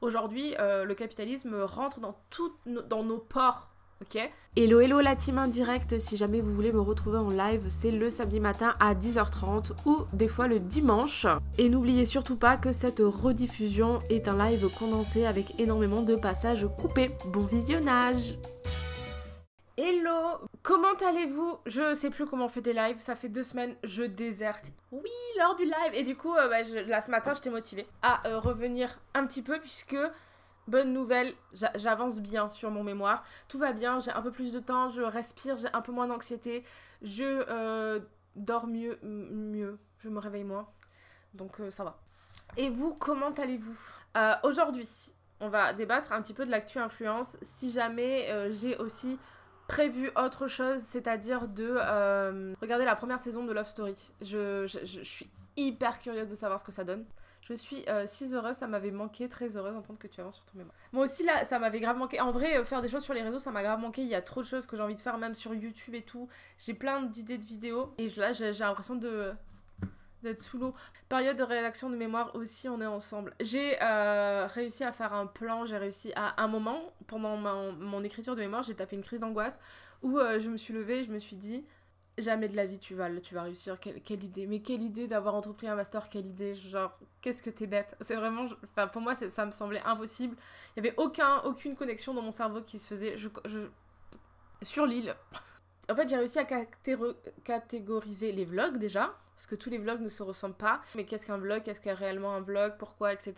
Aujourd'hui, euh, le capitalisme rentre dans, tout, dans nos ports ok Hello hello la team indirecte, si jamais vous voulez me retrouver en live, c'est le samedi matin à 10h30 ou des fois le dimanche. Et n'oubliez surtout pas que cette rediffusion est un live condensé avec énormément de passages coupés. Bon visionnage Hello Comment allez-vous Je sais plus comment on fait des lives, ça fait deux semaines, je déserte. Oui, lors du live Et du coup, euh, bah, là ce matin, j'étais motivée à euh, revenir un petit peu puisque... Bonne nouvelle, j'avance bien sur mon mémoire. Tout va bien, j'ai un peu plus de temps, je respire, j'ai un peu moins d'anxiété, je euh, dors mieux, mieux, je me réveille moins. Donc ça va. Et vous, comment allez-vous Aujourd'hui, on va débattre un petit peu de l'actu influence. Si jamais j'ai aussi prévu autre chose, c'est-à-dire de euh, regarder la première saison de Love Story. Je, suis hyper curieuse de savoir ce que ça donne. Je suis euh, si heureuse, ça m'avait manqué, très heureuse d'entendre que tu avances sur ton mémoire. Moi aussi, là, ça m'avait grave manqué. En vrai, euh, faire des choses sur les réseaux, ça m'a grave manqué. Il y a trop de choses que j'ai envie de faire, même sur YouTube et tout. J'ai plein d'idées de vidéos. Et là, j'ai l'impression de d'être sous l'eau. Période de rédaction de mémoire aussi, on est ensemble. J'ai euh, réussi à faire un plan, j'ai réussi à un moment, pendant mon écriture de mémoire, j'ai tapé une crise d'angoisse où euh, je me suis levée je me suis dit jamais de la vie tu vas tu vas réussir quelle, idée mais quelle idée d'avoir entrepris un master quelle idée genre qu'est-ce que t'es bête c'est vraiment enfin pour moi ça me semblait impossible il y avait aucun aucune connexion dans mon cerveau qui se faisait je... sur l'île en fait j'ai réussi à catégoriser les vlogs déjà parce que tous les vlogs ne se ressemblent pas. Mais qu'est-ce qu'un vlog Qu'est-ce qu'est réellement un vlog Pourquoi Etc.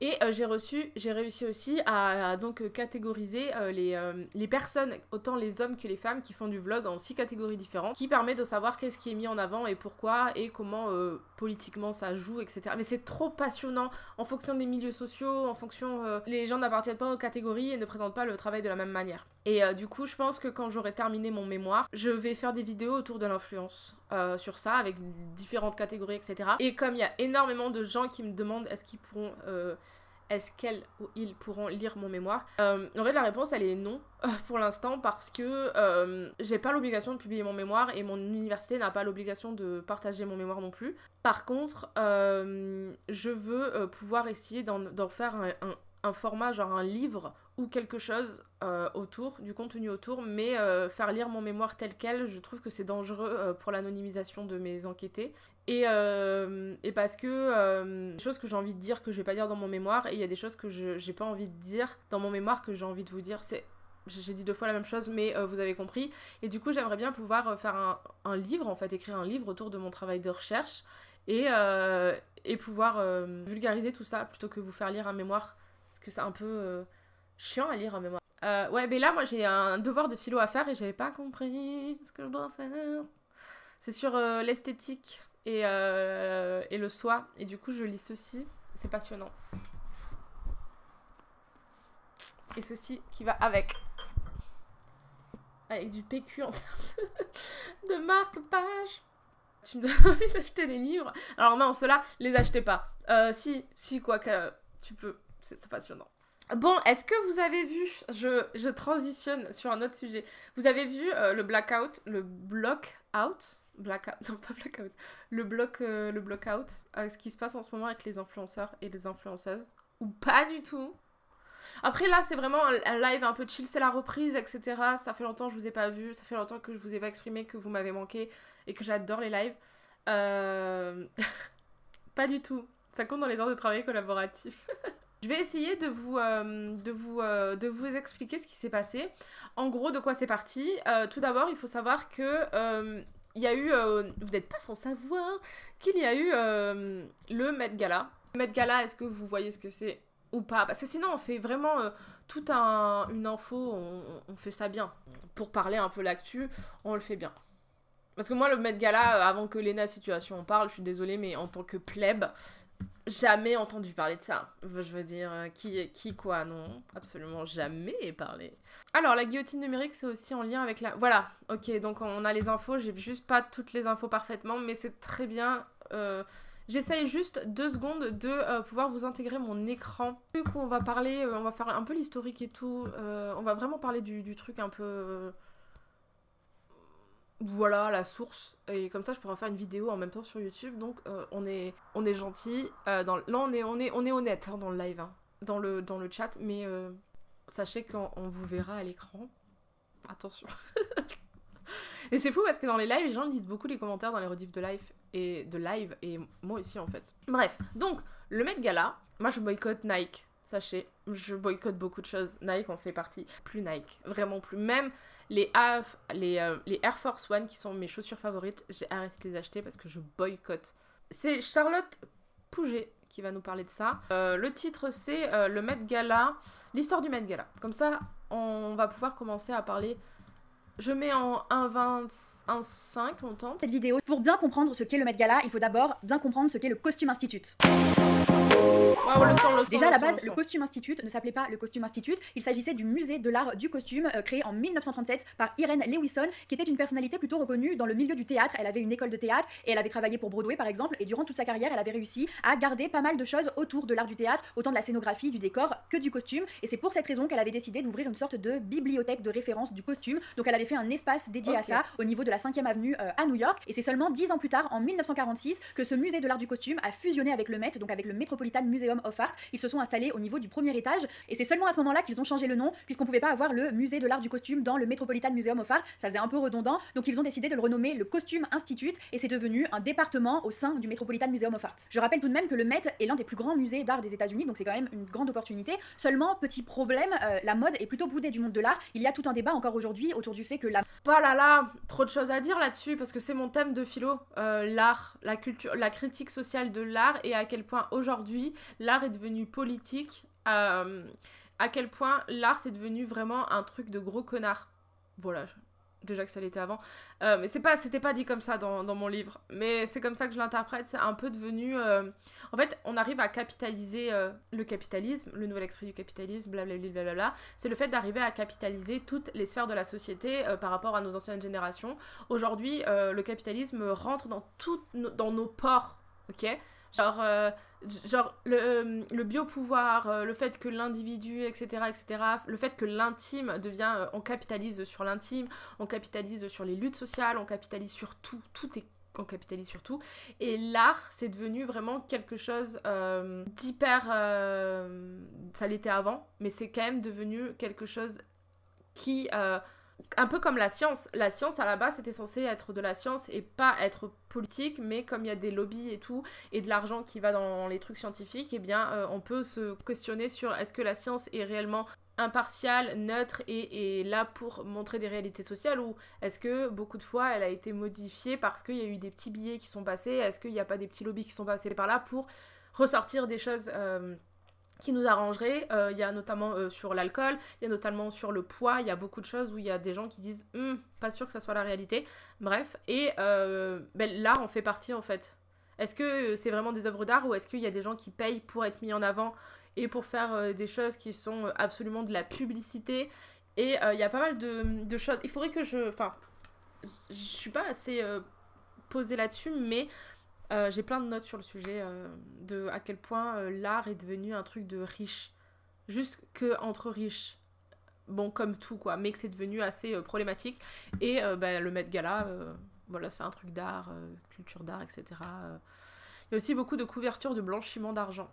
Et euh, j'ai reçu, j'ai réussi aussi à, donc euh, catégoriser euh, les, les personnes, autant les hommes que les femmes, qui font du vlog en six catégories différentes, qui permet de savoir qu'est-ce qui est mis en avant et pourquoi et comment politiquement ça joue, etc. Mais c'est trop passionnant en fonction des milieux sociaux, en fonction les gens n'appartiennent pas aux catégories et ne présentent pas le travail de la même manière. Et du coup, je pense que quand j'aurai terminé mon mémoire, je vais faire des vidéos autour de l'influence euh, sur ça, avec différentes catégories, etc. Et comme il y a énormément de gens qui me demandent est-ce qu'ils pourront... Euh, est-ce qu'elles ou ils pourront lire mon mémoire euh, En fait, la réponse, elle est non pour l'instant parce que j'ai pas l'obligation de publier mon mémoire et mon université n'a pas l'obligation de partager mon mémoire non plus. Par contre, je veux pouvoir essayer d'en faire un, un format genre un livre ou quelque chose euh, autour, du contenu autour, mais euh, faire lire mon mémoire tel quel, je trouve que c'est dangereux euh, pour l'anonymisation de mes enquêtés. Et, et parce que des choses que j'ai envie de dire que je vais pas dire dans mon mémoire, et il y a des choses que j'ai pas envie de dire dans mon mémoire que j'ai envie de vous dire. C'est j'ai dit deux fois la même chose, mais vous avez compris. Et du coup, j'aimerais bien pouvoir faire un, un, livre, en fait, écrire un livre autour de mon travail de recherche et, et pouvoir vulgariser tout ça plutôt que vous faire lire un mémoire parce que c'est un peu euh, chiant à lire en mémoire. Euh, ouais, mais là, moi, j'ai un devoir de philo à faire et j'avais pas compris ce que je dois faire. C'est sur euh, l'esthétique et, le soi. Et du coup, je lis ceci. C'est passionnant. Et ceci qui va avec avec du PQ en termes de marque page. Tu me donnes envie d'acheter des livres. Alors non, ceux-là, les achetez pas. si, si, quoi que tu peux c'est passionnant. Bon, est-ce que vous avez vu, je, transitionne sur un autre sujet, vous avez vu euh, le blackout, le out Blackout, non pas blackout, le block euh, out le euh, ce qui se passe en ce moment avec les influenceurs et les influenceuses, ou pas du tout après là, c'est vraiment un live un peu chill, c'est la reprise, etc. Ça fait longtemps que je vous ai pas vu, ça fait longtemps que je vous ai pas exprimé, que vous m'avez manqué et que j'adore les lives. pas du tout. Ça compte dans les heures de travail collaboratif. Je vais essayer de vous, euh, de vous, euh, de vous expliquer ce qui s'est passé. En gros, de quoi c'est parti. Euh, tout d'abord, il faut savoir que il y a eu, vous n'êtes pas sans savoir qu'il y a eu le Met Gala. Le Met Gala, est-ce que vous voyez ce que c'est ou pas Parce que sinon, on fait vraiment toute un, une info, on, fait ça bien. Pour parler un peu l'actu, on le fait bien. Parce que moi, le Met Gala, avant que Lena Situation en parle, je suis désolée, mais en tant que plebe, jamais entendu parler de ça. Je veux dire, euh, qui, qui quoi, non, absolument jamais parlé. Alors, la guillotine numérique, c'est aussi en lien avec la... Voilà, ok, donc on a les infos, j'ai juste pas toutes les infos parfaitement, mais c'est très bien. Euh, j'essaye juste deux secondes de euh, pouvoir vous intégrer mon écran. Du coup, on va parler, on va faire un peu l'historique et tout. on va vraiment parler du, du truc un peu voilà la source et comme ça je pourrais faire une vidéo en même temps sur YouTube donc euh, on est on est gentil euh, là on est on est on est honnête hein, dans le live hein, dans le dans le chat mais euh, sachez qu'on vous verra à l'écran attention et c'est fou parce que dans les lives les gens lisent beaucoup les commentaires dans les rediffs de live et de live et moi aussi en fait bref donc le Met Gala moi je boycotte Nike Sachez, je boycotte beaucoup de choses. Nike en fait partie. Plus Nike, vraiment plus. Même les, euh, les, Air Force One, qui sont mes chaussures favorites, j'ai arrêté de les acheter parce que je boycotte. C'est Charlotte Pouget qui va nous parler de ça. Euh, le titre, c'est euh, Le Met Gala, l'histoire du Met Gala. Comme ça, on va pouvoir commencer à parler je mets en 1,25, on tente. Cette vidéo, pour bien comprendre ce qu'est le Met Gala, il faut d'abord bien comprendre ce qu'est le Costume Institute. Déjà à la base, le, Costume Institute ne s'appelait pas le Costume Institute, il s'agissait du musée de l'art du costume euh, créé en 1937 par Irene Lewison, qui était une personnalité plutôt reconnue dans le milieu du théâtre. Elle avait une école de théâtre et elle avait travaillé pour Broadway par exemple, et durant toute sa carrière, elle avait réussi à garder pas mal de choses autour de l'art du théâtre, autant de la scénographie, du décor que du costume. Et c'est pour cette raison qu'elle avait décidé d'ouvrir une sorte de bibliothèque de référence du costume. Donc elle avait fait un espace dédié à ça au niveau de la 5e avenue euh, à New York. Et c'est seulement 10 ans plus tard, en 1946, que ce musée de l'art du costume a fusionné avec le Met, donc avec le Metropolitan Museum of Art. Ils se sont installés au niveau du premier étage et c'est seulement à ce moment-là qu'ils ont changé le nom puisqu'on pouvait pas avoir le musée de l'art du costume dans le Metropolitan Museum of Art. Ça faisait un peu redondant, donc ils ont décidé de le renommer le Costume Institute et c'est devenu un département au sein du Metropolitan Museum of Art. Je rappelle tout de même que le Met est l'un des plus grands musées d'art des États-Unis, donc c'est quand même une grande opportunité. Seulement, petit problème, euh, la mode est plutôt boudée du monde de l'art. Il y a tout un débat encore aujourd'hui autour du fait que la. Pas là là, trop de choses à dire là-dessus parce que c'est mon thème de philo, euh, l'art, la culture, la critique sociale de l'art et à quel point aujourd'hui l'art est devenu politique, euh, à quel point l'art c'est devenu vraiment un truc de gros connard. Voilà, déjà que ça l'était avant. Euh, mais c'est pas, c'était pas dit comme ça dans, mon livre. Mais c'est comme ça que je l'interprète. C'est un peu devenu. Euh, en fait, on arrive à capitaliser le capitalisme, le nouvel esprit du capitalisme, blablabla. C'est le fait d'arriver à capitaliser toutes les sphères de la société par rapport à nos anciennes générations. Aujourd'hui, le capitalisme rentre dans, tout, dans nos ports. Ok Genre, euh, genre le, euh, le biopouvoir, euh, le fait que l'individu, etc., etc., le fait que l'intime devient. On capitalise sur l'intime, on capitalise sur les luttes sociales, on capitalise sur tout, tout est on capitalise sur tout. Et l'art, c'est devenu vraiment quelque chose d'hyper... ça l'était avant, mais c'est quand même devenu quelque chose qui un peu comme la science. La science, à la base, c'était censé être de la science et pas être politique, mais comme il y a des lobbies et tout, et de l'argent qui va dans les trucs scientifiques, eh bien, euh, on peut se questionner sur est-ce que la science est réellement impartiale, neutre et, est là pour montrer des réalités sociales ou est-ce que beaucoup de fois elle a été modifiée parce qu'il y a eu des petits billets qui sont passés Est-ce qu'il n'y a pas des petits lobbies qui sont passés par là pour ressortir des choses euh, qui nous arrangerait. Euh, il y a notamment euh, sur l'alcool, il y a notamment sur le poids, il y a beaucoup de choses où il y a des gens qui disent hum, pas sûr que ça soit la réalité. Bref, et euh, ben, l'art en fait partie en fait. Est-ce que c'est vraiment des œuvres d'art ou est-ce qu'il y a des gens qui payent pour être mis en avant et pour faire des choses qui sont absolument de la publicité Et il y a pas mal de, de, choses. Il faudrait que je. Enfin, je suis pas assez posée là-dessus, mais euh, j'ai plein de notes sur le sujet euh, de à quel point euh, l'art est devenu un truc de riche. Juste que entre riches. Bon, comme tout, quoi. Mais que c'est devenu assez problématique. Et bah, le Met Gala, voilà, c'est un truc d'art, culture d'art, etc. Il y a aussi beaucoup de couvertures de blanchiment d'argent.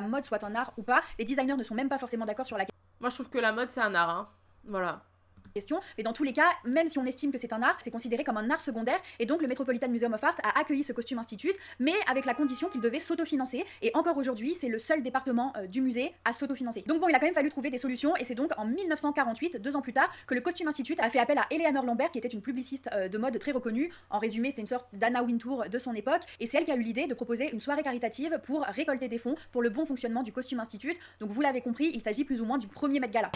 La mode soit un art ou pas, les designers ne sont même pas forcément d'accord sur la Moi, je trouve que la mode, c'est un art. Hein. Voilà question. Mais dans tous les cas, même si on estime que c'est un art, c'est considéré comme un art secondaire. Et donc le Metropolitan Museum of Art a accueilli ce Costume Institute, mais avec la condition qu'il devait s'autofinancer. Et encore aujourd'hui, c'est le seul département euh, du musée à s'autofinancer. Donc bon, il a quand même fallu trouver des solutions. Et c'est donc en 1948, deux ans plus tard, que le Costume Institute a fait appel à Eleanor Lambert, qui était une publiciste euh, de mode très reconnue. En résumé, c'était une sorte d'Anna Wintour euh, de son époque. Et c'est elle qui a eu l'idée de proposer une soirée caritative pour récolter des fonds pour le bon fonctionnement du Costume Institute. Donc vous l'avez compris, il s'agit plus ou moins du premier Met Gala.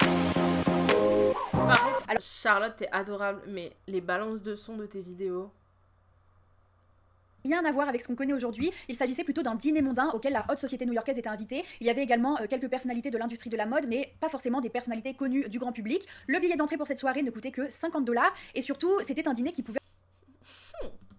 Charlotte, t'es adorable, mais les balances de son de tes vidéos, rien à voir avec ce qu'on connaît aujourd'hui. Il s'agissait plutôt d'un dîner mondain auquel la haute société new-yorkaise était invitée. Il y avait également euh, quelques personnalités de l'industrie de la mode, mais pas forcément des personnalités connues du grand public. Le billet d'entrée pour cette soirée ne coûtait que 50 dollars et surtout, c'était un dîner qui pouvait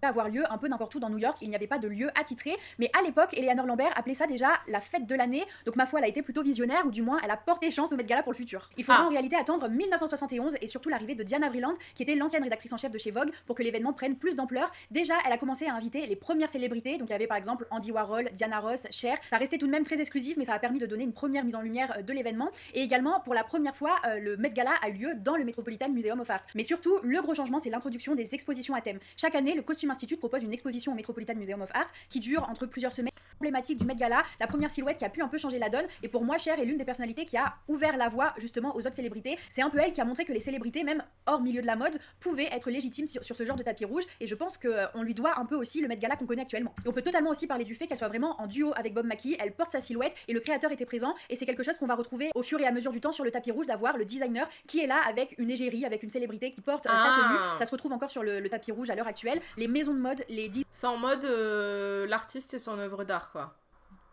avoir lieu un peu n'importe où dans New York, il n'y avait pas de lieu attitré, mais à l'époque, Eleanor Lambert appelait ça déjà la fête de l'année, donc ma foi, elle a été plutôt visionnaire, ou du moins, elle a porté chance au Met Gala pour le futur. Il faudra ah. en réalité attendre 1971 et surtout l'arrivée de Diana Vreeland, qui était l'ancienne rédactrice en chef de chez Vogue, pour que l'événement prenne plus d'ampleur. Déjà, elle a commencé à inviter les premières célébrités, donc il y avait par exemple Andy Warhol, Diana Ross, Cher, ça restait tout de même très exclusif, mais ça a permis de donner une première mise en lumière euh, de l'événement, et également, pour la première fois, euh, le Met Gala a lieu dans le Metropolitan Museum of Art. Mais surtout, le gros changement, c'est l'introduction des expositions à thème. Chaque année, le costume L'Institut propose une exposition au Metropolitan Museum of Art qui dure entre plusieurs semaines problématique du Met Gala, la première silhouette qui a pu un peu changer la donne et pour moi Cher est l'une des personnalités qui a ouvert la voie justement aux autres célébrités. C'est un peu elle qui a montré que les célébrités même hors milieu de la mode pouvaient être légitimes sur, ce genre de tapis rouge et je pense qu'on euh, lui doit un peu aussi le Met Gala qu'on connaît actuellement. on peut totalement aussi parler du fait qu'elle soit vraiment en duo avec Bob Mackie, elle porte sa silhouette et le créateur était présent et c'est quelque chose qu'on va retrouver au fur et à mesure du temps sur le tapis rouge d'avoir le designer qui est là avec une égérie, avec une célébrité qui porte euh, sa ah. tenue. Ça se retrouve encore sur le, le tapis rouge à l'heure actuelle. Les de mode, les 10. C'est en mode euh, l'artiste et son œuvre d'art, quoi.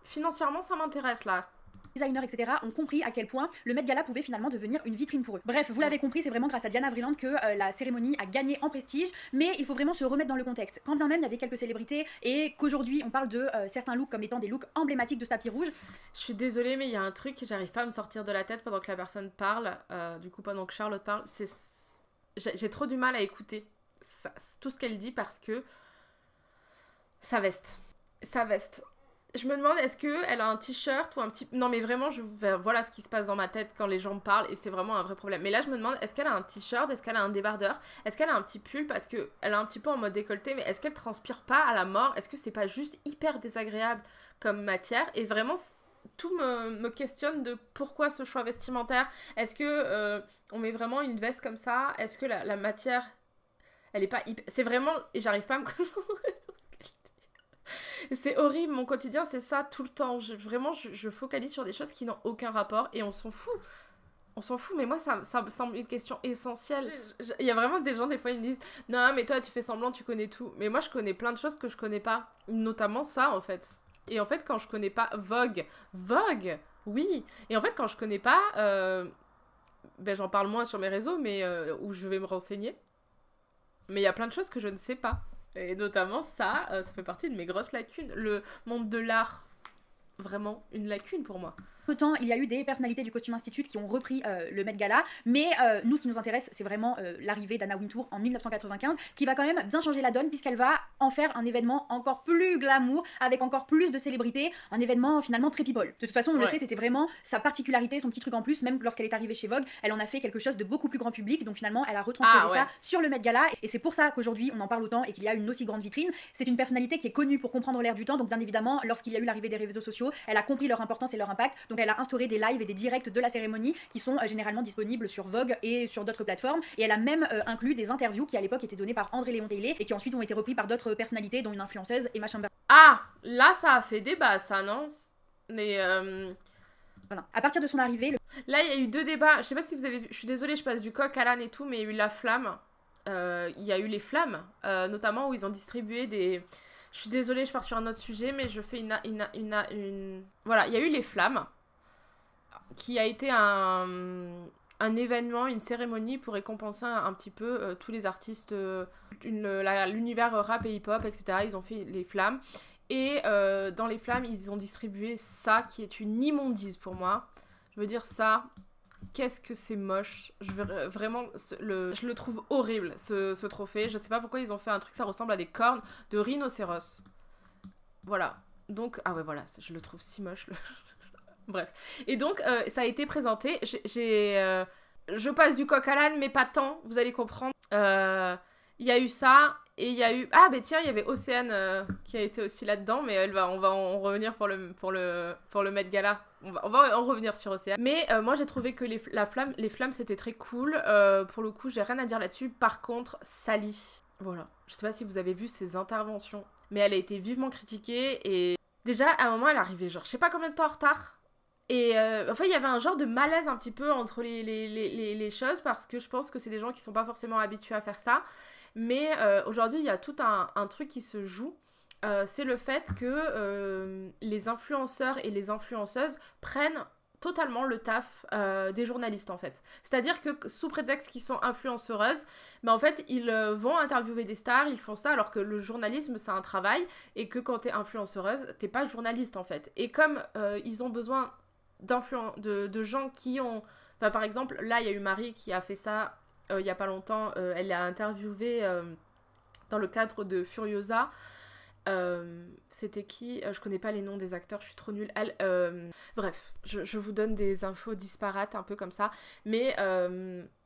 Financièrement, ça m'intéresse là designers, etc., ont compris à quel point le Met Gala pouvait finalement devenir une vitrine pour eux. Bref, vous l'avez compris, c'est vraiment grâce à Diana Vreeland que euh, la cérémonie a gagné en prestige, mais il faut vraiment se remettre dans le contexte. Quand bien même il y avait quelques célébrités et qu'aujourd'hui on parle de euh, certains looks comme étant des looks emblématiques de ce tapis rouge. Je suis désolée, mais il y a un truc que j'arrive pas à me sortir de la tête pendant que la personne parle, du coup pendant que Charlotte parle, c'est. J'ai trop du mal à écouter tout ce qu'elle dit parce que sa veste. Sa veste. Je me demande est-ce qu'elle a un t-shirt ou un petit... Non mais vraiment, je voilà ce qui se passe dans ma tête quand les gens me parlent et c'est vraiment un vrai problème. Mais là, je me demande est-ce qu'elle a un t-shirt, est-ce qu'elle a un débardeur, est-ce qu'elle a un petit pull parce qu'elle a un petit peu en mode décolleté, mais est-ce qu'elle transpire pas à la mort Est-ce que c'est pas juste hyper désagréable comme matière Et vraiment, tout me, questionne de pourquoi ce choix vestimentaire. Est-ce que euh, on met vraiment une veste comme ça Est-ce que la matière elle est pas hyper... C'est vraiment... Et j'arrive pas à me concentrer c'est horrible, mon quotidien, c'est ça tout le temps. vraiment, je, focalise sur des choses qui n'ont aucun rapport et on s'en fout. On s'en fout, mais moi, ça, ça me semble une question essentielle. Il y a vraiment des gens, des fois, ils me disent Non, mais toi, tu fais semblant, tu connais tout. Mais moi, je connais plein de choses que je connais pas, notamment ça, en fait. Et en fait, quand je connais pas Vogue, Vogue, oui. Et en fait, quand je connais pas, euh, ben, j'en parle moins sur mes réseaux, mais euh, où je vais me renseigner. Mais il y a plein de choses que je ne sais pas. Et notamment ça, euh, ça fait partie de mes grosses lacunes. Le monde de l'art, vraiment une lacune pour moi temps, il y a eu des personnalités du Costume Institute qui ont repris euh, le Met Gala, mais euh, nous, ce qui nous intéresse, c'est vraiment euh, l'arrivée d'Anna Wintour en 1995, qui va quand même bien changer la donne, puisqu'elle va en faire un événement encore plus glamour, avec encore plus de célébrités, un événement finalement très people. De toute façon, on le sait, c'était vraiment sa particularité, son petit truc en plus, même lorsqu'elle est arrivée chez Vogue, elle en a fait quelque chose de beaucoup plus grand public, donc finalement, elle a retransposé ah, ça sur le Met Gala, et c'est pour ça qu'aujourd'hui, on en parle autant et qu'il y a une aussi grande vitrine. C'est une personnalité qui est connue pour comprendre l'air du temps, donc bien évidemment, lorsqu'il y a eu l'arrivée des réseaux sociaux, elle a compris leur importance et leur impact. Donc elle a instauré des lives et des directs de la cérémonie qui sont euh, généralement disponibles sur Vogue et sur d'autres plateformes. Et elle a même euh, inclus des interviews qui à l'époque étaient données par André Léon Taylor et qui ensuite ont été repris par d'autres personnalités, dont une influenceuse, Emma Chamberlain. Ah, là ça a fait débat, ça, non Mais euh, Voilà. À partir de son arrivée. Là, il y a eu deux débats. Je sais pas si vous avez vu. Je suis désolée, je passe du coq à l'âne et tout, mais il y a eu la flamme. il y a eu les flammes, notamment où ils ont distribué des. Je suis désolée, je pars sur un autre sujet, mais je fais une. une, une, une... Voilà, il y a eu les flammes qui a été un, un, événement, une cérémonie pour récompenser un, petit peu euh, tous les artistes, euh, l'univers euh, rap et hip-hop, etc. Ils ont fait les flammes. Et dans les flammes, ils ont distribué ça, qui est une immondise pour moi. Je veux dire ça. Qu'est-ce que c'est moche. Je veux, vraiment, le, je le trouve horrible, ce, trophée. Je sais pas pourquoi ils ont fait un truc, ça ressemble à des cornes de rhinocéros. Voilà. Donc, ah ouais, voilà, je le trouve si moche. Le... Bref. Et donc, euh, ça a été présenté. J'ai, euh, je passe du coq à l'âne, mais pas tant, vous allez comprendre. Euh, il y a eu ça, et il y a eu. Ah, ben tiens, il y avait Océane qui a été aussi là-dedans, mais elle va, on va en revenir pour le, pour le, pour le Met Gala. On va, on va en revenir sur Océane. Mais moi, j'ai trouvé que les, la flamme, les flammes, c'était très cool. pour le coup, j'ai rien à dire là-dessus. Par contre, Sally. Voilà. Je sais pas si vous avez vu ses interventions, mais elle a été vivement critiquée, et déjà, à un moment, elle arrivait, genre, je sais pas combien de temps en retard et euh, enfin, il y avait un genre de malaise un petit peu entre les, les, les, les choses parce que je pense que c'est des gens qui sont pas forcément habitués à faire ça. Mais euh, aujourd'hui, il y a tout un, un truc qui se joue. Euh, c'est le fait que les influenceurs et les influenceuses prennent totalement le taf des journalistes en fait. C'est-à-dire que sous prétexte qu'ils sont influenceuses, mais ben, en fait ils vont interviewer des stars, ils font ça alors que le journalisme c'est un travail et que quand t'es influenceuse, t'es pas journaliste en fait. Et comme ils ont besoin de, de, gens qui ont... Enfin, par exemple, là, il y a eu Marie qui a fait ça euh, il n'y a pas longtemps. Euh, elle a interviewé euh, dans le cadre de Furiosa. C'était qui Je connais pas les noms des acteurs, je suis trop nulle. Elle, bref, je, je, vous donne des infos disparates, un peu comme ça. Mais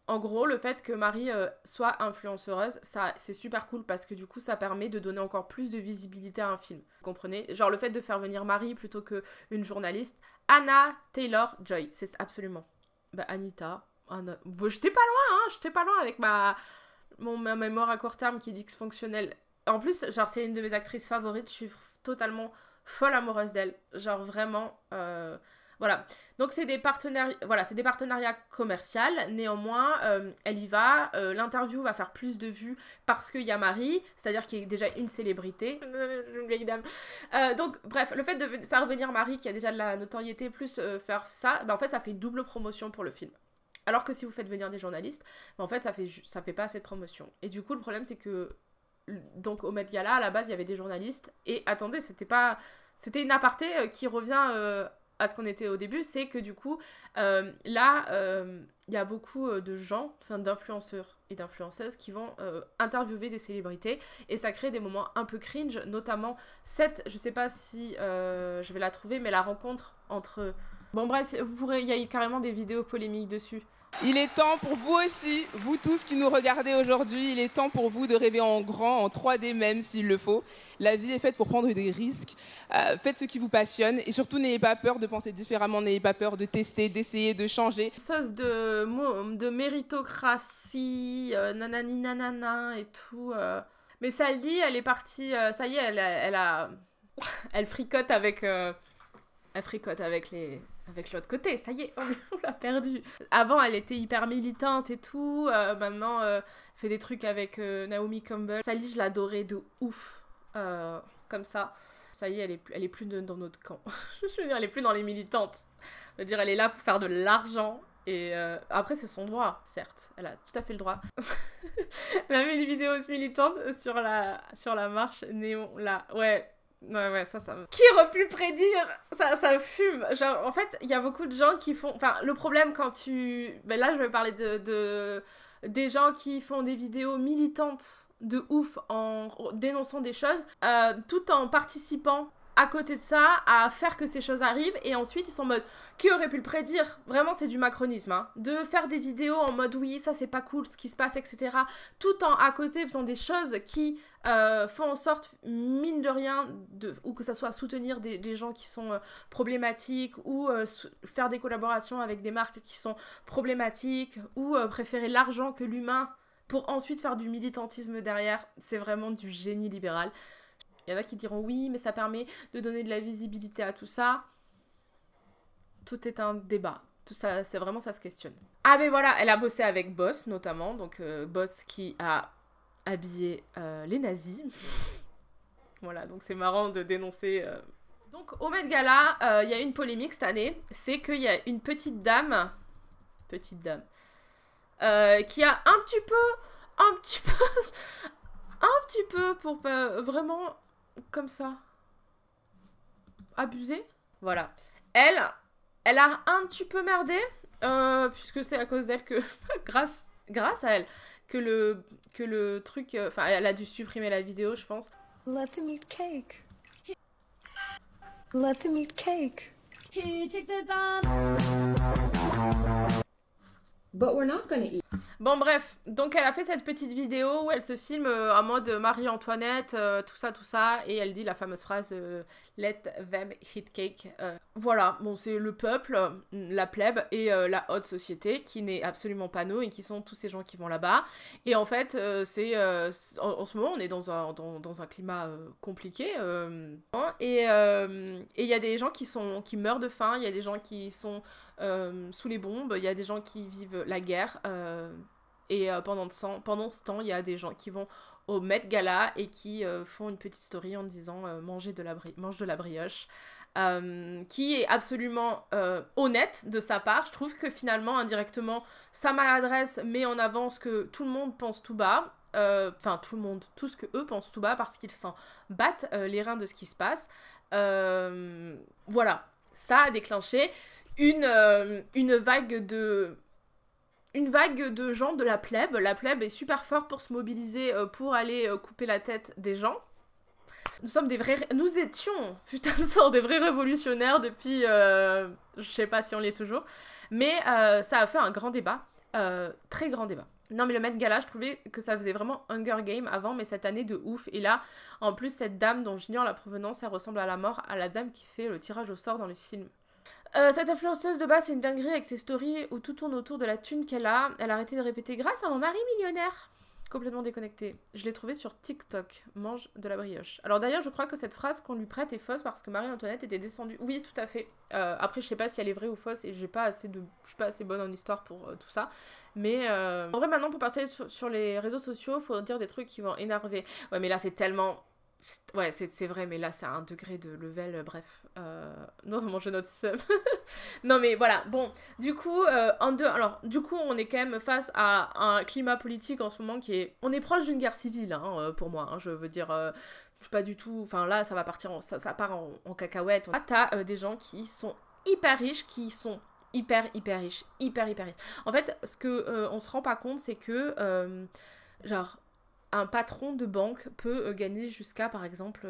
en gros, le fait que Marie euh, soit influenceuse, ça c'est super cool parce que du coup, ça permet de donner encore plus de visibilité à un film. Vous comprenez Genre le fait de faire venir Marie plutôt qu'une journaliste, Anna Taylor Joy, c'est absolument. Bah Anita, Anna, j'étais pas loin, hein, j'étais pas loin avec ma mon ma mémoire à court terme qui dit est fonctionnel. En plus, genre c'est une de mes actrices favorites, je suis totalement folle amoureuse d'elle. Genre vraiment euh... Voilà. Donc c'est des, voilà, des partenariats commerciaux. Néanmoins, euh, elle y va. Euh, l'interview va faire plus de vues parce qu'il y a Marie, c'est-à-dire qui est déjà une célébrité. Euh, donc bref, le fait de faire venir Marie, qui a déjà de la notoriété, plus faire ça, ben, en fait ça fait double promotion pour le film. Alors que si vous faites venir des journalistes, ben, en fait ça fait, ça fait pas assez de promotion. Et du coup le problème c'est que donc au Met Gala à la base il y avait des journalistes et attendez c'était pas c'était une aparté qui revient à ce qu'on était au début, c'est que du coup, euh, là, euh, il y a beaucoup euh, de gens, enfin d'influenceurs et d'influenceuses qui vont interviewer des célébrités et ça crée des moments un peu cringe, notamment cette, je sais pas si je vais la trouver, mais la rencontre entre. Bon, bref, vous pourrez, il y a carrément des vidéos polémiques dessus. Il est temps pour vous aussi, vous tous qui nous regardez aujourd'hui, il est temps pour vous de rêver en grand, en 3D même s'il le faut. La vie est faite pour prendre des risques. Euh, faites ce qui vous passionne et surtout n'ayez pas peur de penser différemment, n'ayez pas peur de tester, d'essayer, de changer. Sauce de, de méritocratie, euh, nanani nanana et tout. Euh. Mais Sally, elle est partie, ça y est, elle, elle a. Elle fricote avec. elle fricote avec les, avec l'autre côté, ça y est, on l'a perdue. Avant, elle était hyper militante et tout. Euh, maintenant, euh, fait des trucs avec euh, Naomi Campbell. Sally, je l'adorais de ouf. comme ça. Ça y est, elle est, elle est plus dans notre camp. je veux dire, elle est plus dans les militantes. Je veux dire, elle est là pour faire de l'argent. Et après, c'est son droit, certes. Elle a tout à fait le droit. elle a fait des vidéos militante sur la, sur la marche néon, là. Ouais, Ouais, ouais, ça, ça me... Qui aurait pu prédire ça, ça fume. Genre, en fait, il y a beaucoup de gens qui font... Enfin, le problème quand tu... Ben là, je vais parler de, des gens qui font des vidéos militantes de ouf en dénonçant des choses, euh, tout en participant à côté de ça, à faire que ces choses arrivent. Et ensuite, ils sont en mode, qui aurait pu le prédire Vraiment, c'est du macronisme. Hein. De faire des vidéos en mode, oui, ça c'est pas cool, ce qui se passe, etc. Tout en à côté faisant des choses qui euh, font en sorte, mine de rien, ou que ça soit soutenir des, gens qui sont euh, problématiques, ou euh, faire des collaborations avec des marques qui sont problématiques, ou préférer l'argent que l'humain pour ensuite faire du militantisme derrière. C'est vraiment du génie libéral. Il y en a qui diront oui, mais ça permet de donner de la visibilité à tout ça. Tout est un débat. Tout ça, c'est vraiment ça se questionne. Ah mais voilà, elle a bossé avec Boss notamment, donc euh, Boss qui a habillé euh, les nazis. voilà, donc c'est marrant de dénoncer. Euh. Donc au Met Gala, il y a une polémique cette année, c'est qu'il y a une petite dame, petite dame, qui a un petit peu, un petit peu, un petit peu pour vraiment comme ça. Abusé. Voilà. Elle, elle a un petit peu merdé, euh, puisque c'est à cause d'elle que, grâce, grâce à elle, que le, que le truc... Euh, enfin, elle a dû supprimer la vidéo, je pense. Let them eat cake. Let them eat cake. He took the bomb? Bon bref, donc elle a fait cette petite vidéo où elle se filme euh, en mode Marie-Antoinette, euh, tout ça, tout ça, et elle dit la fameuse phrase euh, Let them eat cake. voilà, bon c'est le peuple, mm, la plèbe et la haute société qui n'est absolument pas nous et qui sont tous ces gens qui vont là-bas. Et en fait, c'est en, ce moment on est dans un, dans, dans un climat compliqué et il y a des gens qui sont qui meurent de faim, il y a des gens qui sont euh, sous les bombes, il y a des gens qui vivent la guerre. Euh, et euh, pendant, pendant ce temps, il y a des gens qui vont au Met Gala et qui font une petite story en disant de la mange de la brioche. qui est absolument honnête de sa part. Je trouve que finalement, indirectement, sa maladresse met en avant ce que tout le monde pense tout bas. Enfin, tout le monde, tout ce que eux pensent tout bas parce qu'ils s'en battent les reins de ce qui se passe. voilà, ça a déclenché une, euh, une vague de une vague de gens de la plèbe. La plèbe est super forte pour se mobiliser euh, pour aller euh, couper la tête des gens. Nous sommes des vrais... Nous étions, putain de sort, des vrais révolutionnaires depuis... je sais pas si on l'est toujours. Mais ça a fait un grand débat. très grand débat. Non mais le Met Gala, je trouvais que ça faisait vraiment Hunger Game avant, mais cette année de ouf. Et là, en plus, cette dame dont j'ignore la provenance, elle ressemble à la mort à la dame qui fait le tirage au sort dans le film. Euh, cette influenceuse de base, c'est une dinguerie avec ses stories où tout tourne autour de la thune qu'elle a. Elle a arrêté de répéter grâce à mon mari millionnaire. Complètement déconnectée. Je l'ai trouvée sur TikTok. Mange de la brioche. Alors d'ailleurs, je crois que cette phrase qu'on lui prête est fausse parce que Marie-Antoinette était descendue. Oui, tout à fait. Euh, après, je sais pas si elle est vraie ou fausse et j'ai pas assez de, je suis pas assez bonne en histoire pour euh, tout ça. Mais en vrai, maintenant, pour partir sur, sur les réseaux sociaux, faut dire des trucs qui vont énerver. Ouais, mais là, c'est tellement Ouais, c'est vrai, mais là, c'est un degré de level, euh, bref. Euh... Non, vraiment, je note sub. non, mais voilà, bon. Du coup, euh, en deux... Alors, du coup, on est quand même face à un climat politique en ce moment qui est... On est proche d'une guerre civile, hein, euh, pour moi. Hein, je veux dire, Je pas du tout... Enfin, là, ça va partir en... ça, ça part en, cacahuète. Là, t'as des gens qui sont hyper riches, qui sont hyper, hyper riches. Hyper, hyper riches. En fait, ce que on se rend pas compte, c'est que... genre un patron de banque peut euh, gagner jusqu'à, par exemple,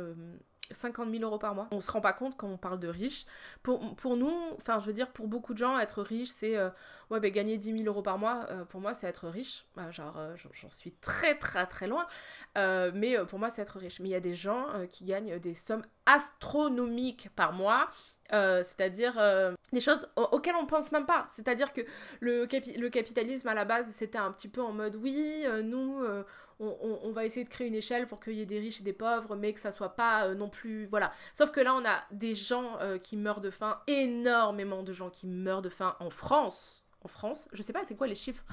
50 euh, 000 euros par mois. On se rend pas compte quand on parle de riche. Pour, pour nous, enfin, je veux dire, pour beaucoup de gens, être riche, c'est euh, ouais, ben, gagner 10 000 euros par mois. pour moi, c'est être riche. Bah, genre, j'en suis très, très, très loin. mais pour moi, c'est être riche. Mais il y a des gens qui gagnent des sommes astronomiques par mois. c'est-à-dire des choses auxquelles on pense même pas. C'est-à-dire que le, le capitalisme à la base, c'était un petit peu en mode oui, nous, on, va essayer de créer une échelle pour qu'il y ait des riches et des pauvres, mais que ça soit pas euh, non plus. Voilà. Sauf que là, on a des gens euh, qui meurent de faim, énormément de gens qui meurent de faim en France. En France, je sais pas c'est quoi les chiffres,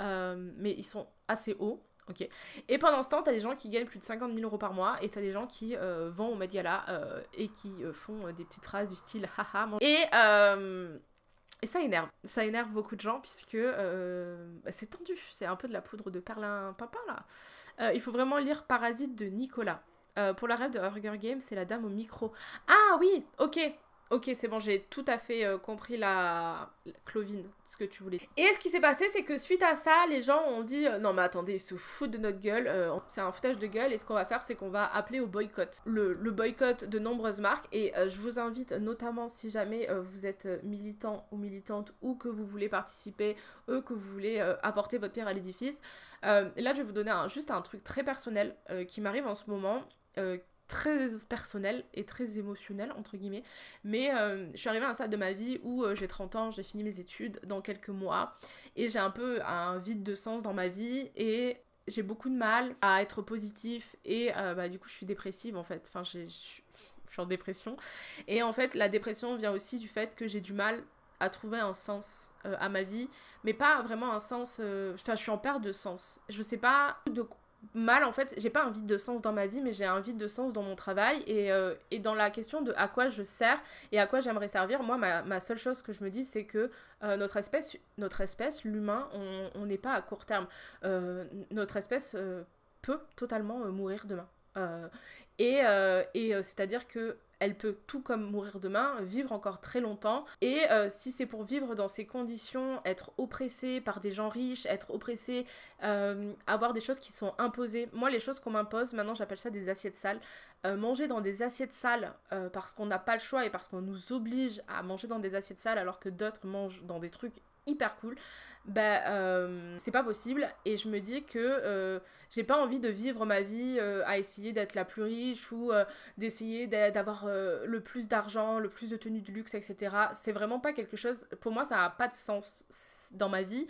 euh, mais ils sont assez hauts. ok Et pendant ce temps, t'as des gens qui gagnent plus de 50 000 euros par mois et t'as des gens qui vendent vont au média et qui font des petites phrases du style haha. Et et ça énerve, ça énerve beaucoup de gens puisque euh, bah, c'est tendu, c'est un peu de la poudre de perlin papa là. Euh, il faut vraiment lire Parasite de Nicolas. Euh, pour la rêve de Hunger Games, c'est la dame au micro. Ah oui, ok, Ok, c'est bon, j'ai tout à fait euh, compris la... Clovine, ce que tu voulais. Et ce qui s'est passé, c'est que suite à ça, les gens ont dit euh, non mais attendez, ils se foutent de notre gueule, euh, c'est un foutage de gueule. Et ce qu'on va faire, c'est qu'on va appeler au boycott, le, boycott de nombreuses marques. Et je vous invite notamment si jamais vous êtes militant ou militante ou que vous voulez participer, ou que vous voulez apporter votre pierre à l'édifice. là, je vais vous donner juste un truc très personnel qui m'arrive en ce moment très personnel et très émotionnel, entre guillemets. Mais euh, je suis arrivée à un stade de ma vie où euh, j'ai 30 ans, j'ai fini mes études dans quelques mois, et j'ai un peu un vide de sens dans ma vie, et j'ai beaucoup de mal à être positif, et euh, bah, du coup je suis dépressive en fait. Enfin, je suis en dépression. Et en fait, la dépression vient aussi du fait que j'ai du mal à trouver un sens à ma vie, mais pas vraiment un sens. Enfin, je suis en perte de sens. Je sais pas de mal en fait, j'ai pas un vide de sens dans ma vie, mais j'ai un vide de sens dans mon travail et, euh, dans la question de à quoi je sers et à quoi j'aimerais servir, moi ma, seule chose que je me dis c'est que euh, notre espèce, notre espèce, l'humain, on n'est pas à court terme. Euh, notre espèce peut totalement mourir demain. et c'est-à-dire que elle peut tout comme mourir demain, vivre encore très longtemps. Et euh, si c'est pour vivre dans ces conditions, être oppressé par des gens riches, être oppressée, euh, avoir des choses qui sont imposées. Moi, les choses qu'on m'impose, maintenant j'appelle ça des assiettes sales. Euh, manger dans des assiettes sales parce qu'on n'a pas le choix et parce qu'on nous oblige à manger dans des assiettes sales alors que d'autres mangent dans des trucs hyper cool, ben c'est pas possible et je me dis que euh, j'ai pas envie de vivre ma vie euh, à essayer d'être la plus riche ou d'essayer d'avoir le plus d'argent, le plus de tenues de luxe, etc. C'est vraiment pas quelque chose, pour moi ça n'a pas de sens dans ma vie.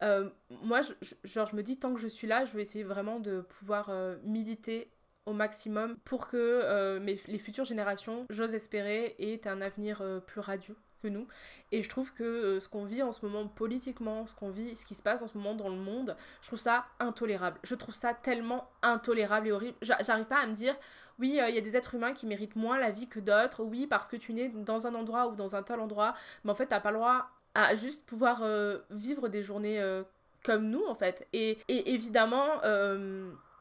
moi, je, genre, je me dis, tant que je suis là, je vais essayer vraiment de pouvoir militer au maximum pour que les futures générations, j'ose espérer, aient un avenir plus radieux nous. Et je trouve que euh, ce qu'on vit en ce moment politiquement, ce qu'on vit, ce qui se passe en ce moment dans le monde, je trouve ça intolérable. Je trouve ça tellement intolérable et horrible. J'arrive pas à me dire, oui, euh, il y a des êtres humains qui méritent moins la vie que d'autres, oui, parce que tu nais dans un endroit ou dans un tel endroit, mais en fait, t'as pas le droit à juste pouvoir euh, vivre des journées comme nous, en fait. Et, et évidemment,